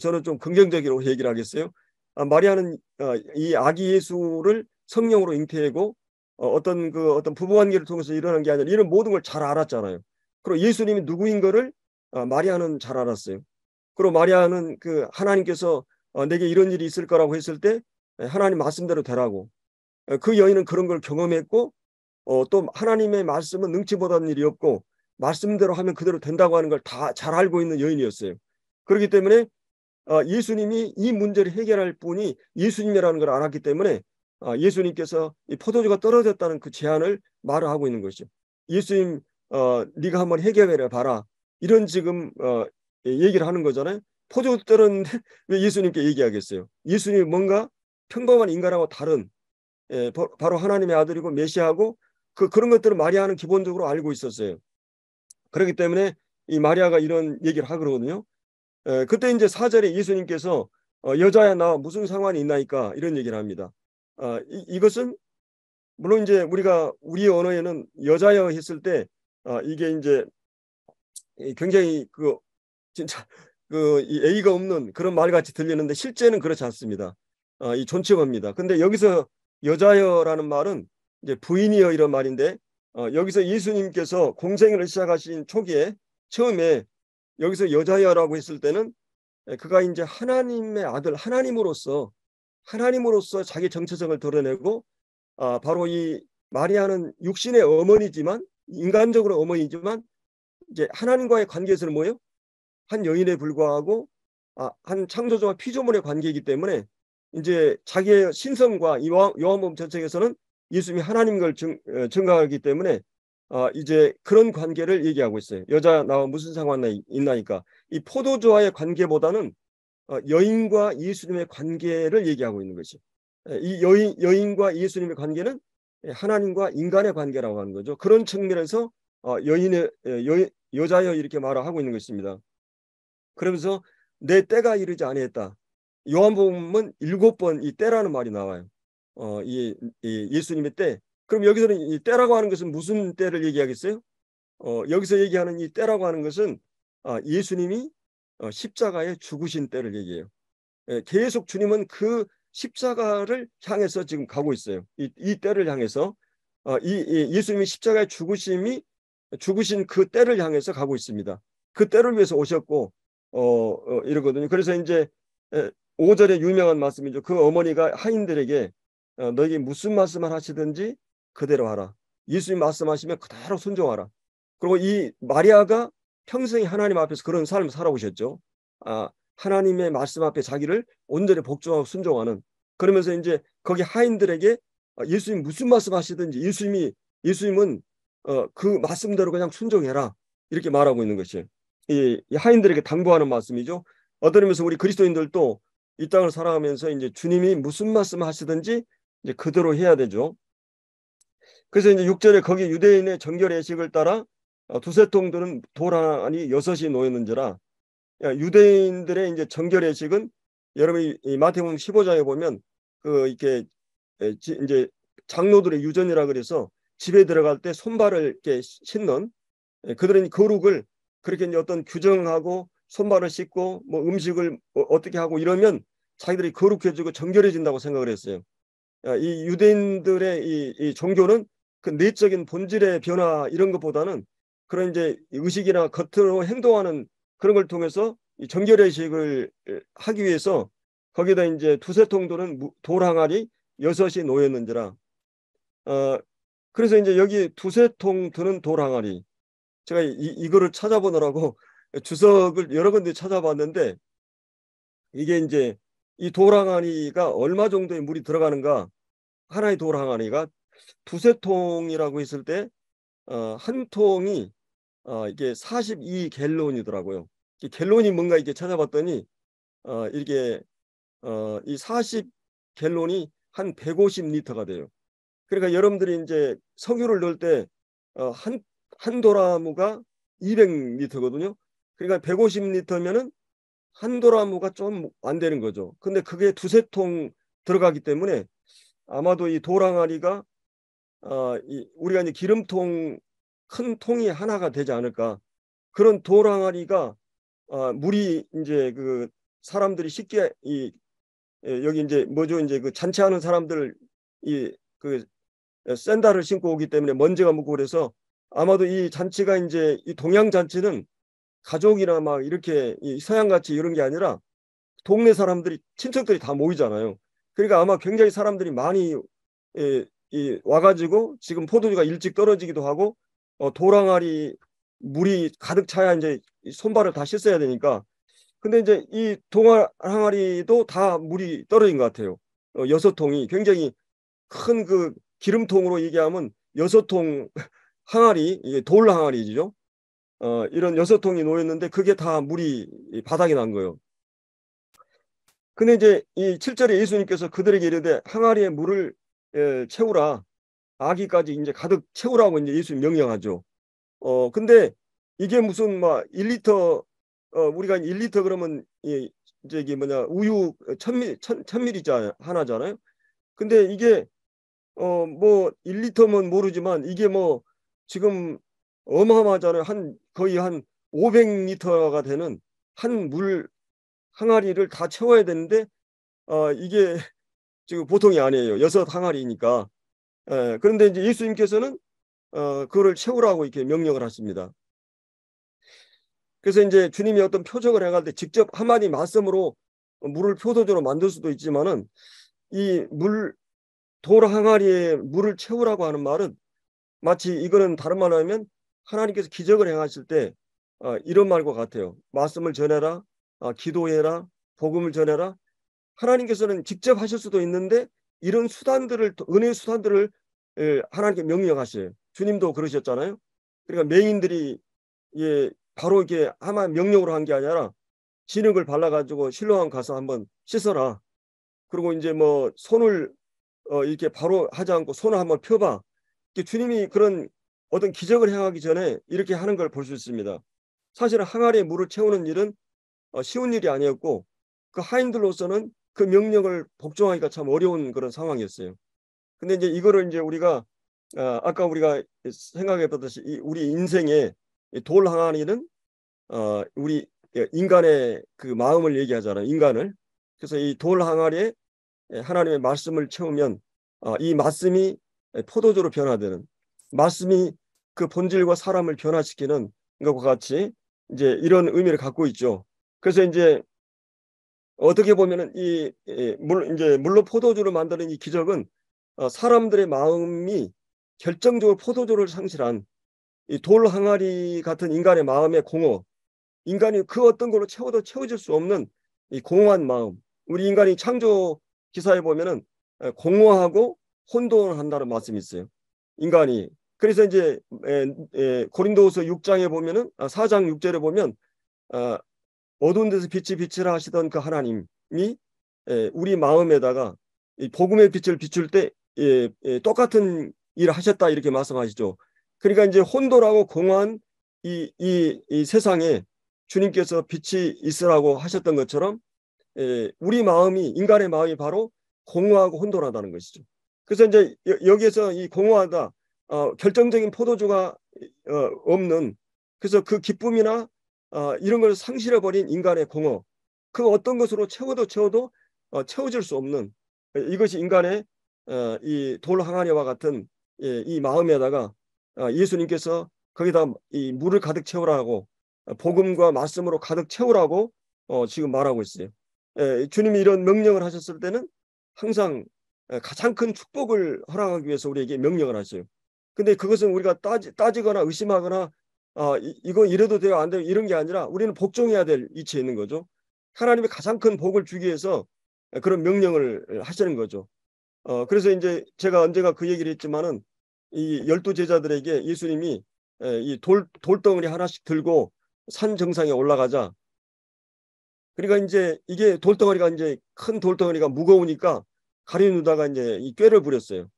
[SPEAKER 1] 저는 좀 긍정적으로 얘기를 하겠어요. 아, 마리아는 아, 이 아기 예수를 성령으로 잉태하고 어, 어떤 그 어떤 부부 관계를 통해서 일어난 게 아니라 이런 모든 걸 잘 알았잖아요. 그리고 예수님이 누구인 거를 아, 마리아는 잘 알았어요. 그리고 마리아는 그 하나님께서 어, 내게 이런 일이 있을 거라고 했을 때 하나님 말씀대로 되라고 그 여인은 그런 걸 경험했고 어, 또 하나님의 말씀은 능치 보다는 일이 없고 말씀대로 하면 그대로 된다고 하는 걸 다 잘 알고 있는 여인이었어요. 그렇기 때문에 어, 예수님이 이 문제를 해결할 분이 예수님이라는 걸 알았기 때문에 어, 예수님께서 이 포도주가 떨어졌다는 그 제안을 말을 하고 있는 것이죠. 예수님, 어, 네가 한번 해결해 봐라. 이런 지금 어, 예, 얘기를 하는 거잖아요. 포도주 떨어는데왜 예수님께 얘기하겠어요? 예수님 뭔가 평범한 인간하고 다른 예, 바로 하나님의 아들이고 메시아고 그 그런 것들을 마리아는 기본적으로 알고 있었어요. 그렇기 때문에 이 마리아가 이런 얘기를 하거든요. 에, 그때 이제 사절에 예수님께서 어, 여자야 나 무슨 상관이 있나이까 이런 얘기를 합니다. 아, 이, 이것은 물론 이제 우리가 우리 언어에는 여자여 했을 때 아, 이게 이제 굉장히 그 진짜 그 A가 없는 그런 말 같이 들리는데 실제는 그렇지 않습니다. 아, 이 존칭어입니다. 근데 여기서 여자여라는 말은 이제 부인이여 이런 말인데 어, 여기서 예수님께서 공생을 시작하신 초기에 처음에 여기서 여자여라고 했을 때는 예, 그가 이제 하나님의 아들 하나님으로서 하나님으로서 자기 정체성을 드러내고 아, 바로 이 마리아는 육신의 어머니지만 인간적으로 어머니지만 이제 하나님과의 관계에서는 뭐예요? 한 여인에 불과하고 아, 한 창조주와 피조물의 관계이기 때문에 이제 자기의 신성과 요한범 전책에서는 예수님이 하나님 걸 증, 가하기 어, 때문에 아, 이제 그런 관계를 얘기하고 있어요. 여자 나와 무슨 상관이 있나니까 이 포도주와의 관계보다는 어, 여인과 예수님의 관계를 얘기하고 있는 거죠. 예, 이 여인, 여인과 예수님의 관계는 예, 하나님과 인간의 관계라고 하는 거죠. 그런 측면에서 어, 여인의 예, 여, 여자여 이렇게 말을 하고 있는 것입니다. 그러면서 내 때가 이르지 아니했다. 요한복음은 일곱 번 이 때라는 말이 나와요. 어, 이, 이 예수님의 때. 그럼 여기서는 이 때라고 하는 것은 무슨 때를 얘기하겠어요? 어, 여기서 얘기하는 이 때라고 하는 것은 아, 예수님이 어, 십자가에 죽으신 때를 얘기해요. 예, 계속 주님은 그 십자가를 향해서 지금 가고 있어요. 이, 이 때를 향해서 어, 이, 이 예수님이 십자가에 죽으심이 죽으신 그 때를 향해서 가고 있습니다. 그 때를 위해서 오셨고 어, 어 이러거든요. 그래서 이제 오절에 유명한 말씀이죠. 그 어머니가 하인들에게 어, 너희 무슨 말씀을 하시든지 그대로 하라. 예수님 말씀하시면 그대로 순종하라. 그리고 이 마리아가 평생 하나님 앞에서 그런 삶을 살아오셨죠. 아, 하나님의 말씀 앞에 자기를 온전히 복종하고 순종하는 그러면서 이제 거기 하인들에게 어, 예수님 무슨 말씀 하시든지 예수님이 예수님은 어, 그 말씀대로 그냥 순종해라 이렇게 말하고 있는 것이 이, 이 하인들에게 당부하는 말씀이죠. 어떤 의서 우리 그리스도인들도 이 땅을 살아가면서 이제 주님이 무슨 말씀 하시든지 이제 그대로 해야 되죠. 그래서 이제 6절에 거기 유대인의 정결 예식을 따라 어, 두세 통들은 도란이 여섯이 놓였는지라 유대인들의 이제 정결 예식은 여러분이 이 마태복음 15장에 보면 그 이렇게 이제 장로들의 유전이라 그래서 집에 들어갈 때 손발을 이렇게 씻는 예, 그들은 거룩을 그렇게 이제 어떤 규정하고 손발을 씻고 뭐 음식을 어, 어떻게 하고 이러면 자기들이 거룩해지고 정결해진다고 생각을 했어요. 아, 이 유대인들의 이, 이 종교는 그 내적인 본질의 변화 이런 것보다는 그런 이제 의식이나 겉으로 행동하는 그런 걸 통해서 이 정결의식을 하기 위해서 거기다 이제 두세 통도는 돌항아리 여섯이 놓였는지라. 어, 그래서 이제 여기 두세 통 드는 돌항아리. 제가 이, 이거를 찾아보느라고 주석을 여러 군데 찾아봤는데 이게 이제 이 도랑아니가 얼마 정도의 물이 들어가는가 하나의 도랑아니가 두세 통이라고 했을 때한 어, 통이 어, 이게 42 갤론이더라고요. 갤론이 뭔가 이렇게 찾아봤더니 어, 이게 렇 어, 이 40 갤론이 한 150리터가 돼요. 그러니까 여러분들이 이제 석유를 넣을 때 한한 어, 도라무가 200리터거든요. 그러니까 150리터면은 한 도라무가 좀 안 되는 거죠. 근데 그게 두세 통 들어가기 때문에 아마도 이 도랑아리가 아, 이, 우리가 이제 기름통 큰 통이 하나가 되지 않을까 그런 도랑아리가 아, 물이 이제 그 사람들이 쉽게 이 예, 여기 이제 뭐죠 이제 그 잔치하는 사람들 이그 예, 샌다를 신고 오기 때문에 먼지가 묻고 그래서 아마도 이 잔치가 이제 이 동양 잔치는 가족이나 막 이렇게 서양같이 이런 게 아니라 동네 사람들이 친척들이 다 모이잖아요. 그러니까 아마 굉장히 사람들이 많이 예, 예, 와가지고 지금 포도주가 일찍 떨어지기도 하고 어, 도랑아리 물이 가득 차야 이제 손발을 다 씻어야 되니까 근데 이제 이 동아항아리도 다 물이 떨어진 것 같아요. 어, 여섯 통이 굉장히 큰 그 기름통으로 얘기하면 여섯 통 항아리, 이게 돌 항아리죠. 어, 이런 여섯 통이 놓였는데 그게 다 물이 바닥에난 거예요. 근데 이제 이 7절에 예수님께서 그들에게 이르되 항아리에 물을 예, 채우라. 아기까지 이제 가득 채우라고 이제 예수님 명령하죠. 어, 근데 이게 무슨 막 1리터 어, 우리가 1리터 그러면 예, 이제 이게 뭐냐 우유 1000ml 1000ml 하나잖아요. 근데 이게 어 뭐 1리터면 모르지만 이게 뭐 지금 어마어마하잖아요. 한 거의 한 500리터가 되는 한 물 항아리를 다 채워야 되는데 어, 이게 지금 보통이 아니에요. 여섯 항아리니까. 에, 예, 그런데 이제 예수님께서는 어, 그거를 채우라고 이렇게 명령을 하십니다. 그래서 이제 주님이 어떤 표적을 행할 때 직접 한마디 말씀으로 물을 표도적으로 만들 수도 있지만은 이 물 돌 항아리에 물을 채우라고 하는 말은 마치 이거는 다른 말로 하면 하나님께서 기적을 행하실 때 어, 이런 말과 같아요. 말씀을 전해라, 어, 기도해라, 복음을 전해라. 하나님께서는 직접 하실 수도 있는데 이런 수단들을 은혜 수단들을 예, 하나님께 명령하세요. 주님도 그러셨잖아요. 그러니까 맹인들이 예, 바로 이게 아마 명령으로 한 게 아니라 진흙을 발라가지고 실로암 가서 한번 씻어라. 그리고 이제 뭐 손을 어, 이렇게 바로 하지 않고 손을 한번 펴봐. 주님이 그런 어떤 기적을 행하기 전에 이렇게 하는 걸 볼 수 있습니다. 사실은 항아리에 물을 채우는 일은 어, 쉬운 일이 아니었고 그 하인들로서는 그 명령을 복종하기가 참 어려운 그런 상황이었어요. 근데 이제 이거를 이제 우리가 아, 아까 우리가 생각해봤듯이 우리 인생의 돌 항아리는 어, 우리 인간의 그 마음을 얘기하잖아요. 인간을 그래서 이 돌 항아리에 하나님의 말씀을 채우면 어, 이 말씀이 포도주로 변화되는 말씀이 그 본질과 사람을 변화시키는 것과 같이 이제 이런 의미를 갖고 있죠. 그래서 이제 어떻게 보면은 이, 이 물, 이제 물로 포도주를 만드는 이 기적은 어, 사람들의 마음이 결정적으로 포도주를 상실한 이 돌 항아리 같은 인간의 마음의 공허, 인간이 그 어떤 걸로 채워도 채워질 수 없는 이 공허한 마음. 우리 인간이 창조 기사에 보면은 공허하고 혼돈한다는 을 말씀이 있어요. 인간이 그래서 이제 에, 에, 고린도후서 6장에 보면은 아, 4장 6절에 보면 아, 어두운 데서 빛이 빛이라 하시던 그 하나님이 에, 우리 마음에다가 이 복음의 빛을 비출 때 예, 예, 똑같은 일을 하셨다 이렇게 말씀하시죠. 그러니까 이제 혼돈하고 공허한 이, 이, 이 세상에 주님께서 빛이 있으라고 하셨던 것처럼 예, 우리 마음이 인간의 마음이 바로 공허하고 혼돈하다는 것이죠. 그래서 이제 여기에서 이 공허하다 어, 결정적인 포도주가 어, 없는 그래서 그 기쁨이나 어, 이런 걸 상실해 버린 인간의 공허 그 어떤 것으로 채워도 채워도 어, 채워질 수 없는 이것이 인간의 어, 이돌 항아리와 같은 예, 이 마음에다가 어, 예수님께서 거기다 이 물을 가득 채우라고 어, 복음과 말씀으로 가득 채우라고 어, 지금 말하고 있어요. 예, 주님이 이런 명령을 하셨을 때는 항상 어, 가장 큰 축복을 허락하기 위해서 우리에게 명령을 하세요. 근데 그것은 우리가 따지, 따지거나 의심하거나 아, 이, 이건 이래도 돼요, 안 돼요, 이런 게 아니라 우리는 복종해야 될 위치에 있는 거죠. 하나님의 가장 큰 복을 주기 위해서 그런 명령을 하시는 거죠. 어, 그래서 이제 제가 언젠가 그 얘기를 했지만은 이 열두 제자들에게 예수님이 이 돌, 돌덩어리 하나씩 들고 산 정상에 올라가자. 그러니까 이제 이게 돌덩어리가 이제 큰 돌덩어리가 무거우니까 가룟 유다가 이제 이 꾀를 부렸어요.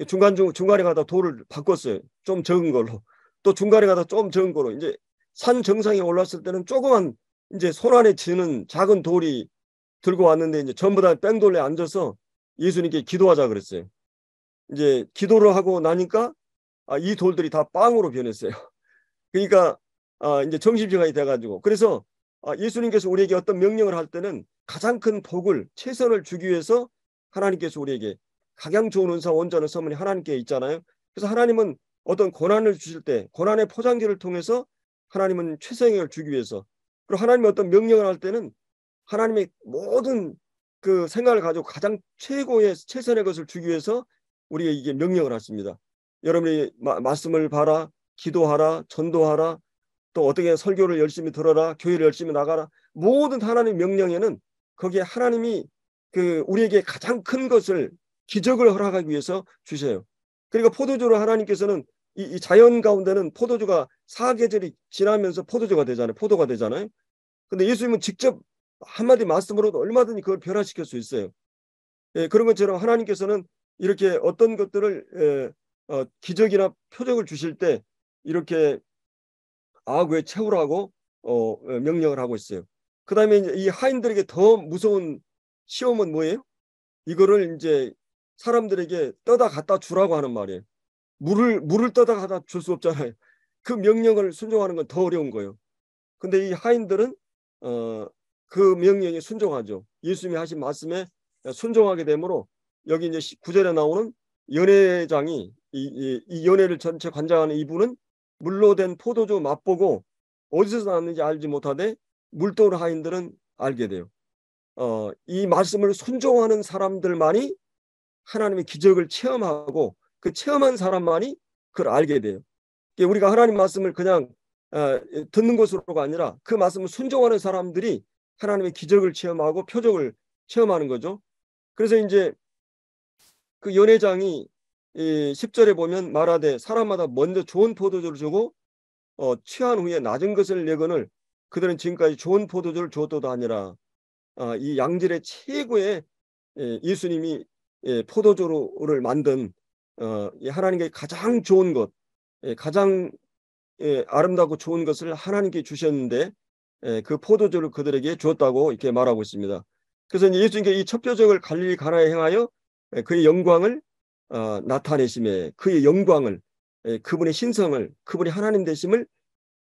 [SPEAKER 1] 예, 중간 중 중간에 가다 돌을 바꿨어요. 좀 적은 걸로. 또 중간에 가다 좀 적은 걸로. 이제 산 정상에 올랐을 때는 조그만 이제 손 안에 쥐는 작은 돌이 들고 왔는데 이제 전부 다뺑돌에 앉아서 예수님께 기도하자 그랬어요. 이제 기도를 하고 나니까 아, 이 돌들이 다 빵으로 변했어요. 그러니까 아, 이제 정신병이 돼가지고 그래서 아, 예수님께서 우리에게 어떤 명령을 할 때는 가장 큰 복을 최선을 주기 위해서 하나님께서 우리에게 가장 좋은 은사 원전을선물이 하나님께 있잖아요. 그래서 하나님은 어떤 고난을 주실 때 고난의 포장지를 통해서 하나님은 최상을 주기 위해서 그리고 하나님의 어떤 명령을 할 때는 하나님의 모든 그 생각을 가지고 가장 최고의 최선의 것을 주기 위해서 우리에게 이게 명령을 하십니다. 여러분이 마, 말씀을 봐라, 기도하라, 전도하라, 또 어떻게 설교를 열심히 들어라, 교회를 열심히 나가라. 모든 하나님의 명령에는 거기에 하나님이 그 우리에게 가장 큰 것을 기적을 허락하기 위해서 주세요. 그러니까 포도주를 하나님께서는 이, 이 자연 가운데는 포도주가 사계절이 지나면서 포도주가 되잖아요. 포도가 되잖아요. 근데 예수님은 직접 한마디 말씀으로도 얼마든지 그걸 변화시킬 수 있어요. 예, 그런 것처럼 하나님께서는 이렇게 어떤 것들을 예, 어, 기적이나 표적을 주실 때 이렇게 아구에 채우라고 어, 예, 명령을 하고 있어요. 그 다음에 이 하인들에게 더 무서운 시험은 뭐예요? 이거를 이제 사람들에게 떠다 갖다 주라고 하는 말이에요. 물을 물을 떠다 갖다 줄 수 없잖아요. 그 명령을 순종하는 건 더 어려운 거예요. 근데 이 하인들은 어, 그 명령에 순종하죠. 예수님이 하신 말씀에 순종하게 되므로 여기 이제 9절에 나오는 연회장이 이, 이, 이 연회를 전체 관장하는 이분은 물로 된 포도주 맛보고 어디서 나왔는지 알지 못하되 물도를 하인들은 알게 돼요. 어, 이 말씀을 순종하는 사람들만이 하나님의 기적을 체험하고 그 체험한 사람만이 그걸 알게 돼요. 우리가 하나님 말씀을 그냥 어, 듣는 것으로가 아니라 그 말씀을 순종하는 사람들이 하나님의 기적을 체험하고 표적을 체험하는 거죠. 그래서 이제 그 연회장이 10절에 보면 말하되 사람마다 먼저 좋은 포도주를 주고 어, 취한 후에 낮은 것을 내거늘 그들은 지금까지 좋은 포도주를 줬도다 아니라 아, 이 양질의 최고의 예, 예수님이 예, 포도주를 만든 어, 예, 하나님께 가장 좋은 것, 예, 가장 예, 아름답고 좋은 것을 하나님께 주셨는데 예, 그 포도주를 그들에게 주었다고 이렇게 말하고 있습니다. 그래서 예수님께 이 첫 표적을 갈릴리 가나에 행하여 예, 그의 영광을 어, 나타내심에 그의 영광을 예, 그분의 신성을 그분의 하나님 되심을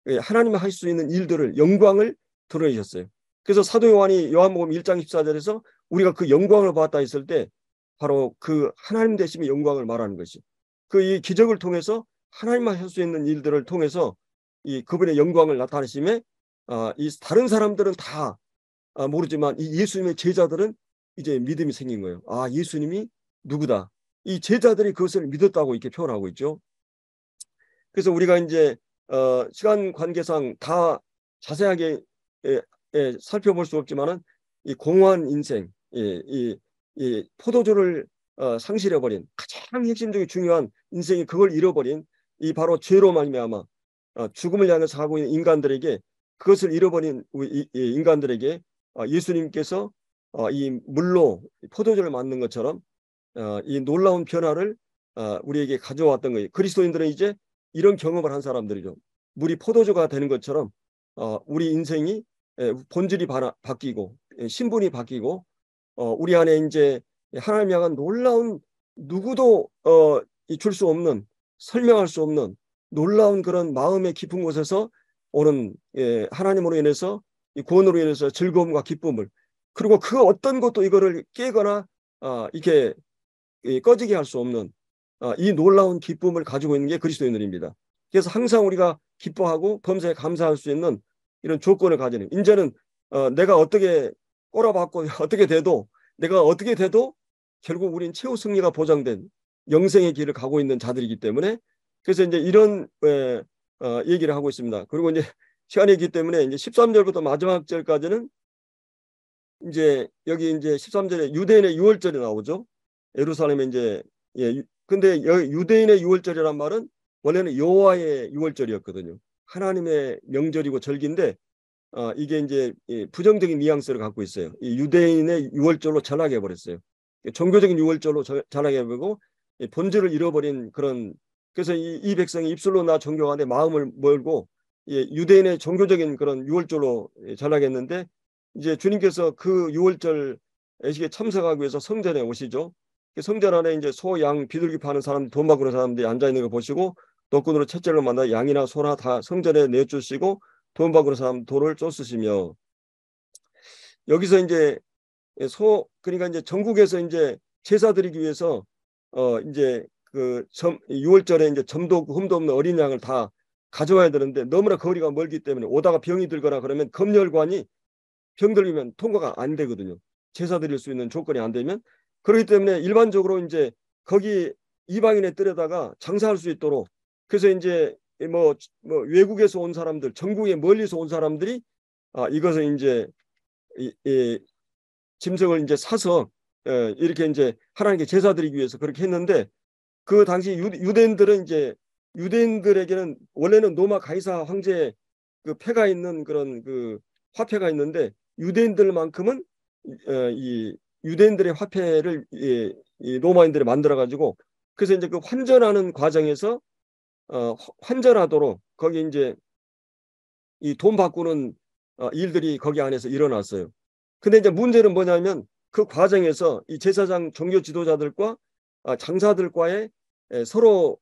[SPEAKER 1] 예, 하나님 할수 있는 일들을 영광을 드러내셨어요. 그래서 사도 요한이 요한복음 1장 14절에서 우리가 그 영광을 봤다 했을 때 바로 그 하나님 대심의 영광을 말하는 것이 그 그이 기적을 통해서 하나님만 할 수 있는 일들을 통해서 이 그분의 영광을 나타내심에 아, 이 다른 사람들은 다 아, 모르지만 이 예수님의 제자들은 이제 믿음이 생긴 거예요. 아 예수님이 누구다. 이 제자들이 그것을 믿었다고 이렇게 표현하고 있죠. 그래서 우리가 이제 어, 시간 관계상 다 자세하게 에, 예, 에 예, 살펴볼 수 없지만은 이 공허한 인생, 예, 이이 포도주를 어, 상실해버린 가장 핵심적인 중요한 인생이 그걸 잃어버린 이 바로 죄로 말미암아 어, 죽음을 향해서 하고 있는 인간들에게 그것을 잃어버린 우리, 이, 이 인간들에게 어, 예수님께서 어, 이 물로 포도주를 만든 것처럼 어, 이 놀라운 변화를 어, 우리에게 가져왔던 거예요. 그리스도인들은 이제 이런 경험을 한 사람들이죠. 물이 포도주가 되는 것처럼 어, 우리 인생이 에, 본질이 바라, 바뀌고 에, 신분이 바뀌고 어, 우리 안에 이제 하나님 향한 놀라운 누구도 어, 줄 수 없는 설명할 수 없는 놀라운 그런 마음의 깊은 곳에서 오는 예, 하나님으로 인해서 이 구원으로 인해서 즐거움과 기쁨을 그리고 그 어떤 것도 이거를 깨거나 아, 이렇게 꺼지게 할 수 없는 아, 이 놀라운 기쁨을 가지고 있는 게 그리스도인들입니다. 그래서 항상 우리가 기뻐하고 범사에 감사할 수 있는 이런 조건을 가지는 이제는 어, 내가 어떻게 꼬라박고 어떻게 돼도 내가 어떻게 돼도 결국 우린 최후 승리가 보장된 영생의 길을 가고 있는 자들이기 때문에 그래서 이제 이런 에, 어, 얘기를 하고 있습니다. 그리고 이제 시간이 있기 때문에 이제 13절부터 마지막 절까지는 이제 여기 이제 13절에 유대인의 유월절이 나오죠. 예루살렘에 이제 예 근데 여기 유대인의 유월절이란 말은 원래는 여호와의 유월절이었거든요. 하나님의 명절이고 절기인데 어, 이게 이제 부정적인 뉘앙스를 갖고 있어요. 이 유대인의 유월절로 전락해 버렸어요. 종교적인 유월절로 전락해 버리고 본질을 잃어버린 그런 그래서 이, 이 백성이 입술로 나 종교하는데 마음을 멀고 예, 유대인의 종교적인 그런 유월절로 전락했는데 이제 주님께서 그 유월절 애식에 참석하기 위해서 성전에 오시죠. 그 성전 안에 이제 소, 양, 비둘기 파는 사람, 돈 바꾸는 사람들이 앉아 있는 거 보시고 덕군으로 첫째로 만나 양이나 소나 다 성전에 내주시고 돈 밖으로 삼 돈을 쫓으시며 여기서 이제 소 그러니까 이제 전국에서 이제 제사 드리기 위해서 어 이제 그 점, 6월절에 이제 점도 없고 흠도 없는 어린 양을 다 가져와야 되는데 너무나 거리가 멀기 때문에 오다가 병이 들거나 그러면 검열관이 병 들리면 통과가 안 되거든요. 제사 드릴 수 있는 조건이 안 되면 그렇기 때문에 일반적으로 이제 거기 이방인에 뜰에다가 장사할 수 있도록 그래서 이제 뭐, 뭐 외국에서 온 사람들, 전국에 멀리서 온 사람들이 아, 이것을 이제 이, 이 짐승을 이제 사서 에, 예, 이렇게 이제 하나님께 제사드리기 위해서 그렇게 했는데 그 당시 유, 대인들은 이제 유대인들에게는 원래는 로마 가이사 황제의 그 패가 있는 그런 그 화폐가 있는데 유대인들만큼은 에, 어, 이 유대인들의 화폐를 이, 이 로마인들이 만들어 가지고 그래서 이제 그 환전하는 과정에서 어, 환전하도록 거기 이제 이 돈 바꾸는 어, 일들이 거기 안에서 일어났어요. 근데 이제 문제는 뭐냐면 그 과정에서 이 제사장 종교 지도자들과 아, 장사들과의 에, 서로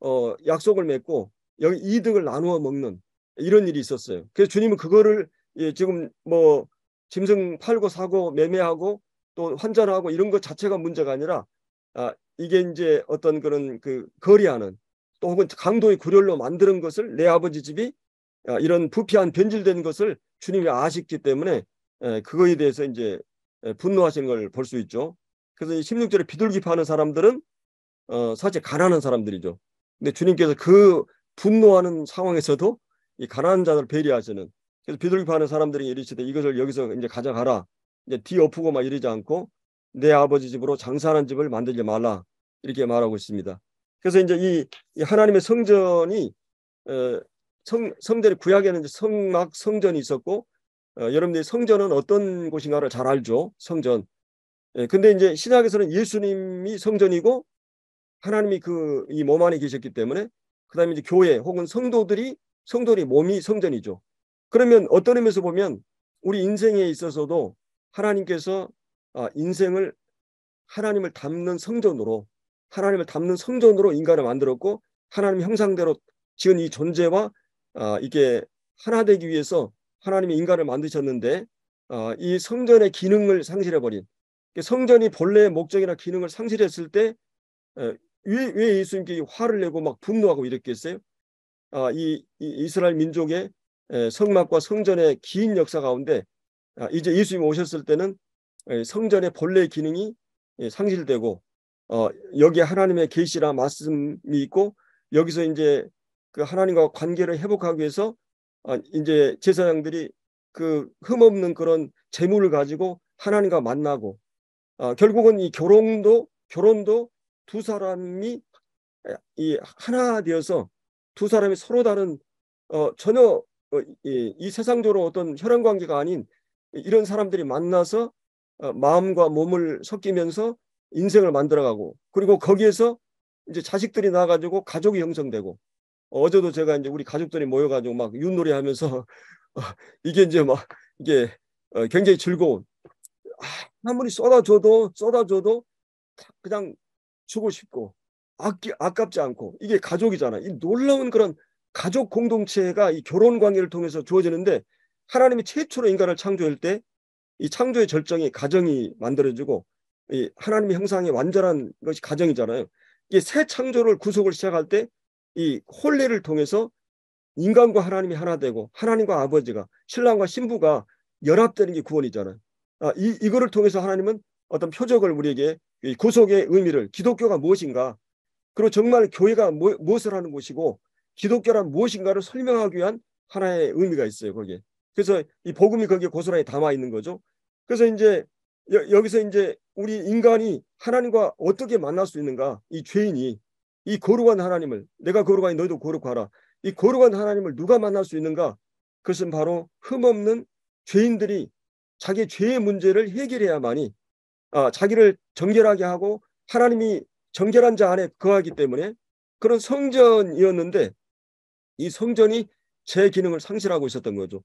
[SPEAKER 1] 어, 약속을 맺고 여기 이득을 나누어 먹는 이런 일이 있었어요. 그래서 주님은 그거를 예, 지금 뭐 짐승 팔고 사고 매매하고 또 환전하고 이런 것 자체가 문제가 아니라 아, 이게 이제 어떤 그런 그거리하는 또 혹은 강도의 구렬로 만드는 것을 내 아버지 집이 아, 이런 부패한 변질된 것을 주님이 아시기 때문에 그거에 대해서 이제 분노하시는 걸 볼 수 있죠. 그래서 16절에 비둘기 파는 사람들은 어, 사실 가난한 사람들이죠. 근데 주님께서 그 분노하는 상황에서도 이 가난한 자들 배려하시는 그래서 비둘기 파는 사람들이 이르시되 이것을 여기서 이제 가져가라. 이제 뒤엎고 막 이러지 않고 내 아버지 집으로 장사하는 집을 만들지 말라. 이렇게 말하고 있습니다. 그래서 이제 이, 하나님의 성전이 어, 성 성전의 구약에는 성막 성전이 있었고 어, 여러분들이 성전은 어떤 곳인가를 잘 알죠. 성전. 예, 근데 이제 신학에서는 예수님이 성전이고 하나님이 그 이 몸 안에 계셨기 때문에 그다음에 이제 교회 혹은 성도들이 성도들이 몸이 성전이죠. 그러면 어떤 의미에서 보면 우리 인생에 있어서도 하나님께서 아, 인생을 하나님을 담는 성전으로 하나님을 담는 성전으로 인간을 만들었고 하나님 형상대로 지은 이 존재와 아, 이게 하나 되기 위해서 하나님이 인간을 만드셨는데 아, 이 성전의 기능을 상실해버린 그 성전이 본래의 목적이나 기능을 상실했을 때 왜, 왜 예수님께 화를 내고 막 분노하고 이랬겠어요? 아, 이, 이 이스라엘 민족의 성막과 성전의 긴 역사 가운데 아, 이제 예수님 오셨을 때는 성전의 본래 의 기능이 상실되고 어, 여기 하나님의 계시라 말씀이 있고 여기서 이제 그 하나님과 관계를 회복하기 위해서 어, 이제 제사장들이 그 흠없는 그런 재물을 가지고 하나님과 만나고 어, 결국은 이 결혼도 결혼도 두 사람이 이 하나 되어서 두 사람이 서로 다른 어, 전혀 어, 이, 이 세상적으로 어떤 혈연 관계가 아닌 이런 사람들이 만나서 어, 마음과 몸을 섞이면서 인생을 만들어가고 그리고 거기에서 이제 자식들이 나와가지고 가족이 형성되고 어제도 제가 이제 우리 가족들이 모여가지고 막 윷놀이 하면서 어, 이게 이제 막 이게 어, 굉장히 즐거운 아, 아무리 쏟아줘도 쏟아줘도 그냥 주고 싶고 아끼, 아깝지 않고 이게 가족이잖아. 이 놀라운 그런 가족 공동체가 이 결혼 관계를 통해서 주어지는데 하나님이 최초로 인간을 창조할 때 이 창조의 절정이 가정이 만들어지고 이 하나님의 형상의 완전한 것이 가정이잖아요. 이게 새 창조를 구속을 시작할 때이 혼례를 통해서 인간과 하나님이 하나 되고 하나님과 아버지가 신랑과 신부가 연합되는 게 구원이잖아요. 아, 이 이거를 통해서 하나님은 어떤 표적을 우리에게 구속의 의미를 기독교가 무엇인가 그리고 정말 교회가 뭐, 무엇을 하는 곳이고 기독교란 무엇인가를 설명하기 위한 하나의 의미가 있어요 거기에. 그래서 이 복음이 거기에 고스란히 담아 있는 거죠. 그래서 이제 여, 기서 이제 우리 인간이 하나님과 어떻게 만날 수 있는가? 이 죄인이 이 거룩한 하나님을 내가 거룩하니 너희도 거룩하라. 이 거룩한 하나님을 누가 만날 수 있는가? 그것은 바로 흠없는 죄인들이 자기 죄의 문제를 해결해야만이 아, 자기를 정결하게 하고 하나님이 정결한 자 안에 거하기 때문에 그런 성전이었는데 이 성전이 제 기능을 상실하고 있었던 거죠.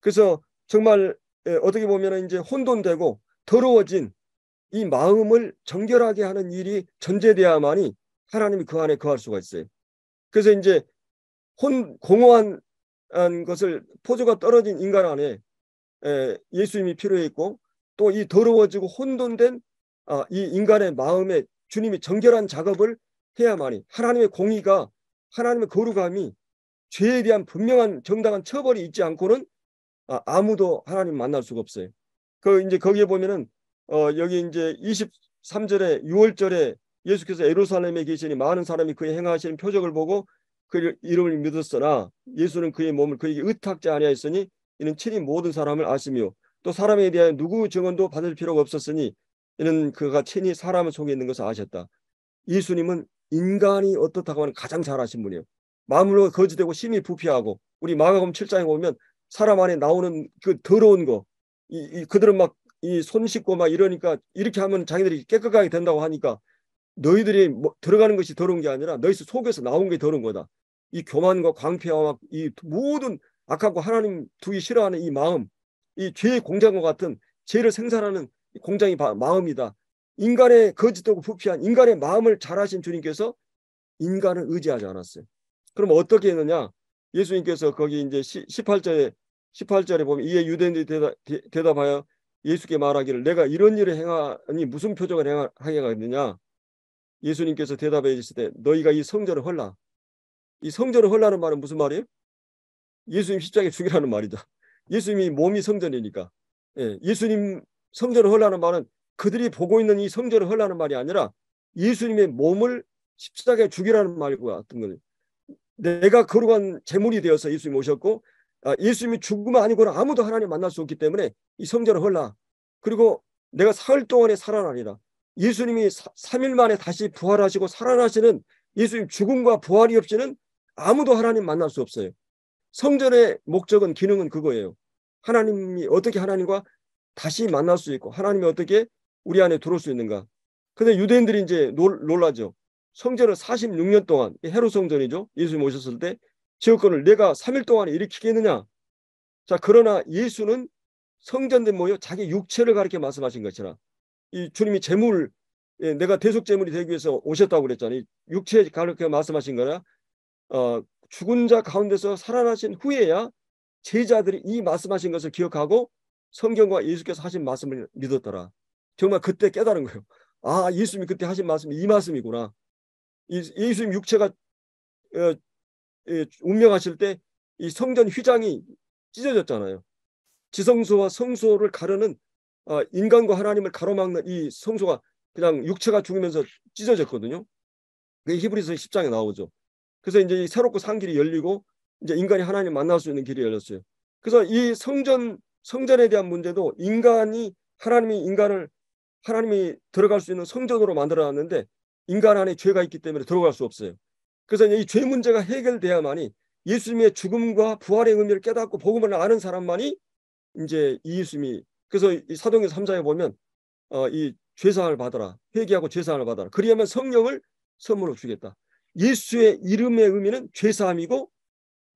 [SPEAKER 1] 그래서 정말 어떻게 보면 이제 혼돈되고 더러워진 이 마음을 정결하게 하는 일이 전제되어야만이 하나님이 그 안에 거할 수가 있어요. 그래서 이제 혼 공허한 것을 포조가 떨어진 인간 안에 예수님이 필요했고 또 이 더러워지고 혼돈된 아, 이 인간의 마음에 주님이 정결한 작업을 해야만이 하나님의 공의가 하나님의 거룩함이 죄에 대한 분명한 정당한 처벌이 있지 않고는 아, 아무도 하나님 만날 수가 없어요. 그 이제 거기에 보면은 어 여기 이제 23절에 6월절에 예수께서 에루살렘에 계시니 많은 사람이 그의 행하시는 표적을 보고 그 이름을 믿었으나 예수는 그의 몸을 그에게 의탁지 아니하였으니 이는 친히 모든 사람을 아시며 또 사람에 대한 누구 증언도 받을 필요가 없었으니 이는 그가 친히 사람 을 속에 있는 것을 아셨다. 예수님은 인간이 어떻다고 하는 가장 잘 아신 분이에요. 마음으로 거짓되고 심히 부패하고 우리 마가음 7장에 보면 사람 안에 나오는 그 더러운 거 이, 이 그들은 막 이 손 씻고 막 이러니까 이렇게 하면 자기들이 깨끗하게 된다고 하니까 너희들이 뭐 들어가는 것이 더러운 게 아니라 너희 속에서 나온 게 더러운 거다. 이 교만과 광패와 이 모든 악하고 하나님 두기 싫어하는 이 마음, 이 죄의 공장과 같은 죄를 생산하는 공장이 마음이다. 인간의 거짓되고 부피한 인간의 마음을 잘하신 주님께서 인간을 의지하지 않았어요. 그럼 어떻게 했느냐? 예수님께서 거기 이제 18절에 18절에 보면 이에 유대인들이 대답, 하여 예수께 말하기를 내가 이런 일을 행하니 무슨 표정을 행하, 겠느냐 예수님께서 대답해 주실때 너희가 이 성전을 헐라 이 성전을 헐라는 말은 무슨 말이에요? 예수님 십자가에 죽이라는 말이죠 예수님이 몸이 성전이니까 예, 수님 성전을 헐라는 말은 그들이 보고 있는 이 성전을 헐라는 말이 아니라 예수님의 몸을 십자가에 죽이라는 말이고 같은 거예요 내가 거룩한 재물이 되어서 예수님 오셨고 아, 예수님이 죽음 아니고는 아무도 하나님 만날 수 없기 때문에 이성전을 헐라. 그리고 내가 사흘 동안에 살아나리라. 예수님이 사, 3일 만에 다시 부활하시고 살아나시는 예수님 죽음과 부활이 없이는 아무도 하나님 만날 수 없어요. 성전의 목적은 기능은 그거예요. 하나님이 어떻게 하나님과 다시 만날 수 있고 하나님이 어떻게 우리 안에 들어올 수 있는가. 근데 유대인들이 이제 놀, 놀라죠. 성전을 46년 동안 헤로 성전이죠. 예수님 오셨을 때 지옥권을 내가 3일 동안 일으키겠느냐? 자, 그러나 예수는 성전된 모여 자기 육체를 가리켜 말씀하신 것처럼 이 주님이 재물, 예, 내가 대속재물이 되기 위해서 오셨다고 그랬잖아요. 육체 가리켜 말씀하신 거냐 어, 죽은 자 가운데서 살아나신 후에야 제자들이 이 말씀하신 것을 기억하고 성경과 예수께서 하신 말씀을 믿었더라. 정말 그때 깨달은 거예요. 아, 예수님이 그때 하신 말씀이 이 말씀이구나. 예수님 육체가 어, 예, 운명하실 때 이 성전 휘장이 찢어졌잖아요. 지성소와 성소를 가르는 아, 인간과 하나님을 가로막는 이 성소가 그냥 육체가 죽으면서 찢어졌거든요. 그게 히브리서 10장에 나오죠. 그래서 이제 새롭고 산 길이 열리고 이제 인간이 하나님 만날 수 있는 길이 열렸어요. 그래서 이 성전 성전에 대한 문제도 인간이 하나님이 인간을 하나님이 들어갈 수 있는 성전으로 만들어 놨는데 인간 안에 죄가 있기 때문에 들어갈 수 없어요. 그래서 이 죄 문제가 해결돼야만이 예수님의 죽음과 부활의 의미를 깨닫고 복음을 아는 사람만이 이제 예수님이 그래서 이 사도행전 3장에 보면 어, 이 죄사함을 받아라 회개하고 죄사함을 받아라 그리하면 성령을 선물로 주겠다. 예수의 이름의 의미는 죄사함이고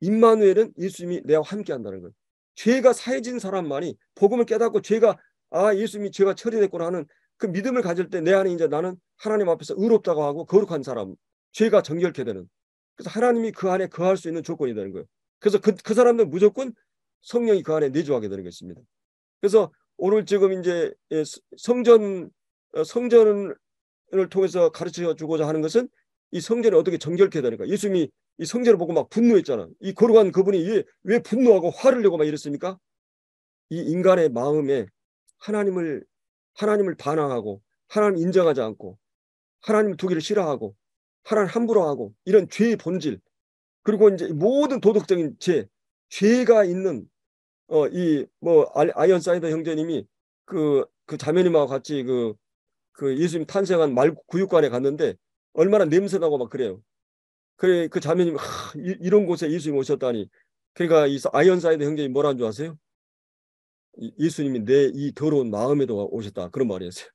[SPEAKER 1] 임마누엘은 예수님이 내와 함께한다는 거예요. 죄가 사해진 사람만이 복음을 깨닫고 죄가 아 예수님이 죄가 처리됐구나 하는 그 믿음을 가질 때 내 안에 이제 나는 하나님 앞에서 의롭다고 하고 거룩한 사람 죄가 정결케 되는. 그래서 하나님이 그 안에 거할 수 있는 조건이 되는 거예요. 그래서 그, 그 사람들 무조건 성령이 그 안에 내주하게 되는 것입니다. 그래서 오늘 지금 이제 예, 성전 어, 성전을 통해서 가르쳐 주고자 하는 것은 이 성전이 어떻게 정결케 되는가 예수님이 이 성전을 보고 막 분노했잖아. 이 고르간 그분이 왜, 왜 분노하고 화를 내고 막 이랬습니까? 이 인간의 마음에 하나님을 하나님을 반항하고 하나님 인정하지 않고 하나님 두기를 싫어하고 하나를 함부로 하고 이런 죄의 본질 그리고 이제 모든 도덕적인 죄 죄가 있는 어 이 뭐 아이언사이드 형제님이 그그 그 자매님하고 같이 그그 그 예수님 탄생한 말 구육관에 갔는데 얼마나 냄새나고 막 그래요. 그래 그 자매님 하, 이, 이런 곳에 예수님 오셨다니 그러니까 이 아이언사이드 형제님 뭐라는 줄 아세요? 예수님이 내 이 더러운 마음에도 오셨다 그런 말이었어요.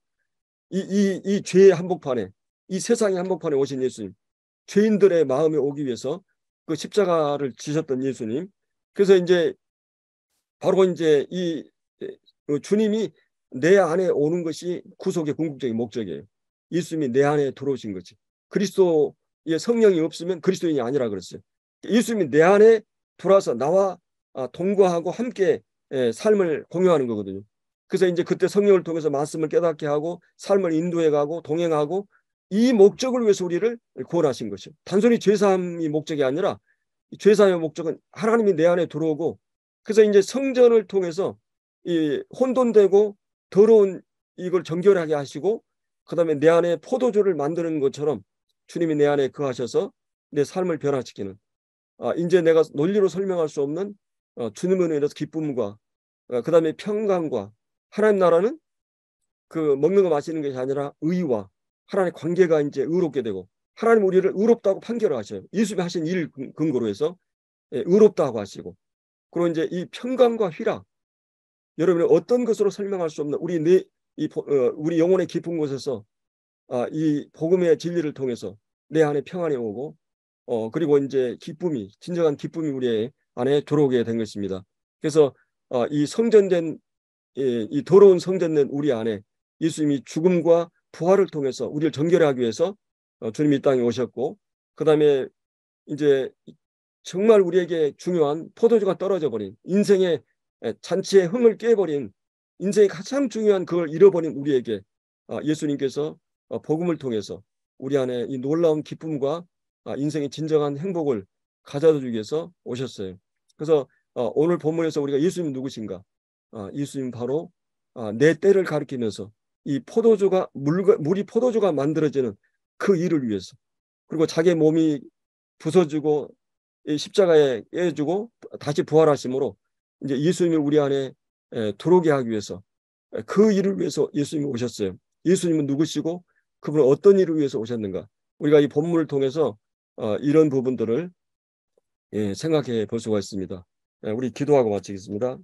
[SPEAKER 1] 이 이 이 죄의 한복판에 이세상에 한복판에 오신 예수님, 죄인들의 마음에 오기 위해서 그 십자가를 지셨던 예수님. 그래서 이제 바로 이제 이 어, 주님이 내 안에 오는 것이 구속의 궁극적인 목적이에요. 예수님이 내 안에 들어오신 거지. 그리스도의 성령이 없으면 그리스도인이 아니라 그랬어요. 예수님이 내 안에 돌아서 나와 아, 동거하고 함께 예, 삶을 공유하는 거거든요. 그래서 이제 그때 성령을 통해서 말씀을 깨닫게 하고 삶을 인도해 가고 동행하고 이 목적을 위해서 우리를 구원하신 것이요. 단순히 죄사함이 목적이 아니라 죄사함의 목적은 하나님이 내 안에 들어오고 그래서 이제 성전을 통해서 이 혼돈되고 더러운 이걸 정결하게 하시고 그다음에 내 안에 포도주를 만드는 것처럼 주님이 내 안에 거하셔서 내 삶을 변화시키는 아, 이제 내가 논리로 설명할 수 없는 어, 주님을 인해서 기쁨과 어, 그다음에 평강과 하나님 나라는 그 먹는 거 마시는 것이 아니라 의와 하나님의 관계가 이제 의롭게 되고 하나님 우리를 의롭다고 판결을 하셔요. 예수님이 하신 일 근거로 해서 예, 의롭다고 하시고 그리고 이제 이 평강과 희락 여러분이 어떤 것으로 설명할 수 없는 우리 내, 이, 어, 우리 영혼의 깊은 곳에서 아, 이 복음의 진리를 통해서 내 안에 평안이 오고 어, 그리고 이제 기쁨이 진정한 기쁨이 우리 안에 들어오게 된 것입니다. 그래서 어, 이 성전된 이, 예, 이 더러운 성전된 우리 안에 예수님이 죽음과 부활을 통해서 우리를 정결하기 위해서 어, 주님이 땅에 오셨고 그 다음에 이제 정말 우리에게 중요한 포도주가 떨어져 버린 인생의 잔치의 흥을 깨버린 인생의 가장 중요한 그걸 잃어버린 우리에게 어, 예수님께서 어, 복음을 통해서 우리 안에 이 놀라운 기쁨과 아, 인생의 진정한 행복을 가져다주기 위해서 오셨어요. 그래서 오늘 본문에서 우리가 예수님 누구신가? 아, 예수님 바로 아, 내 때를 가리키면서 이 포도주가 물 물이 포도주가 만들어지는 그 일을 위해서 그리고 자기 몸이 부서지고 이 십자가에 깨주고 다시 부활하심으로 이제 예수님을 우리 안에 에, 들어오게 하기 위해서 그 일을 위해서 예수님이 오셨어요. 예수님은 누구시고 그분은 어떤 일을 위해서 오셨는가? 우리가 이 본문을 통해서 어, 이런 부분들을 예, 생각해 볼 수가 있습니다. 예, 우리 기도하고 마치겠습니다.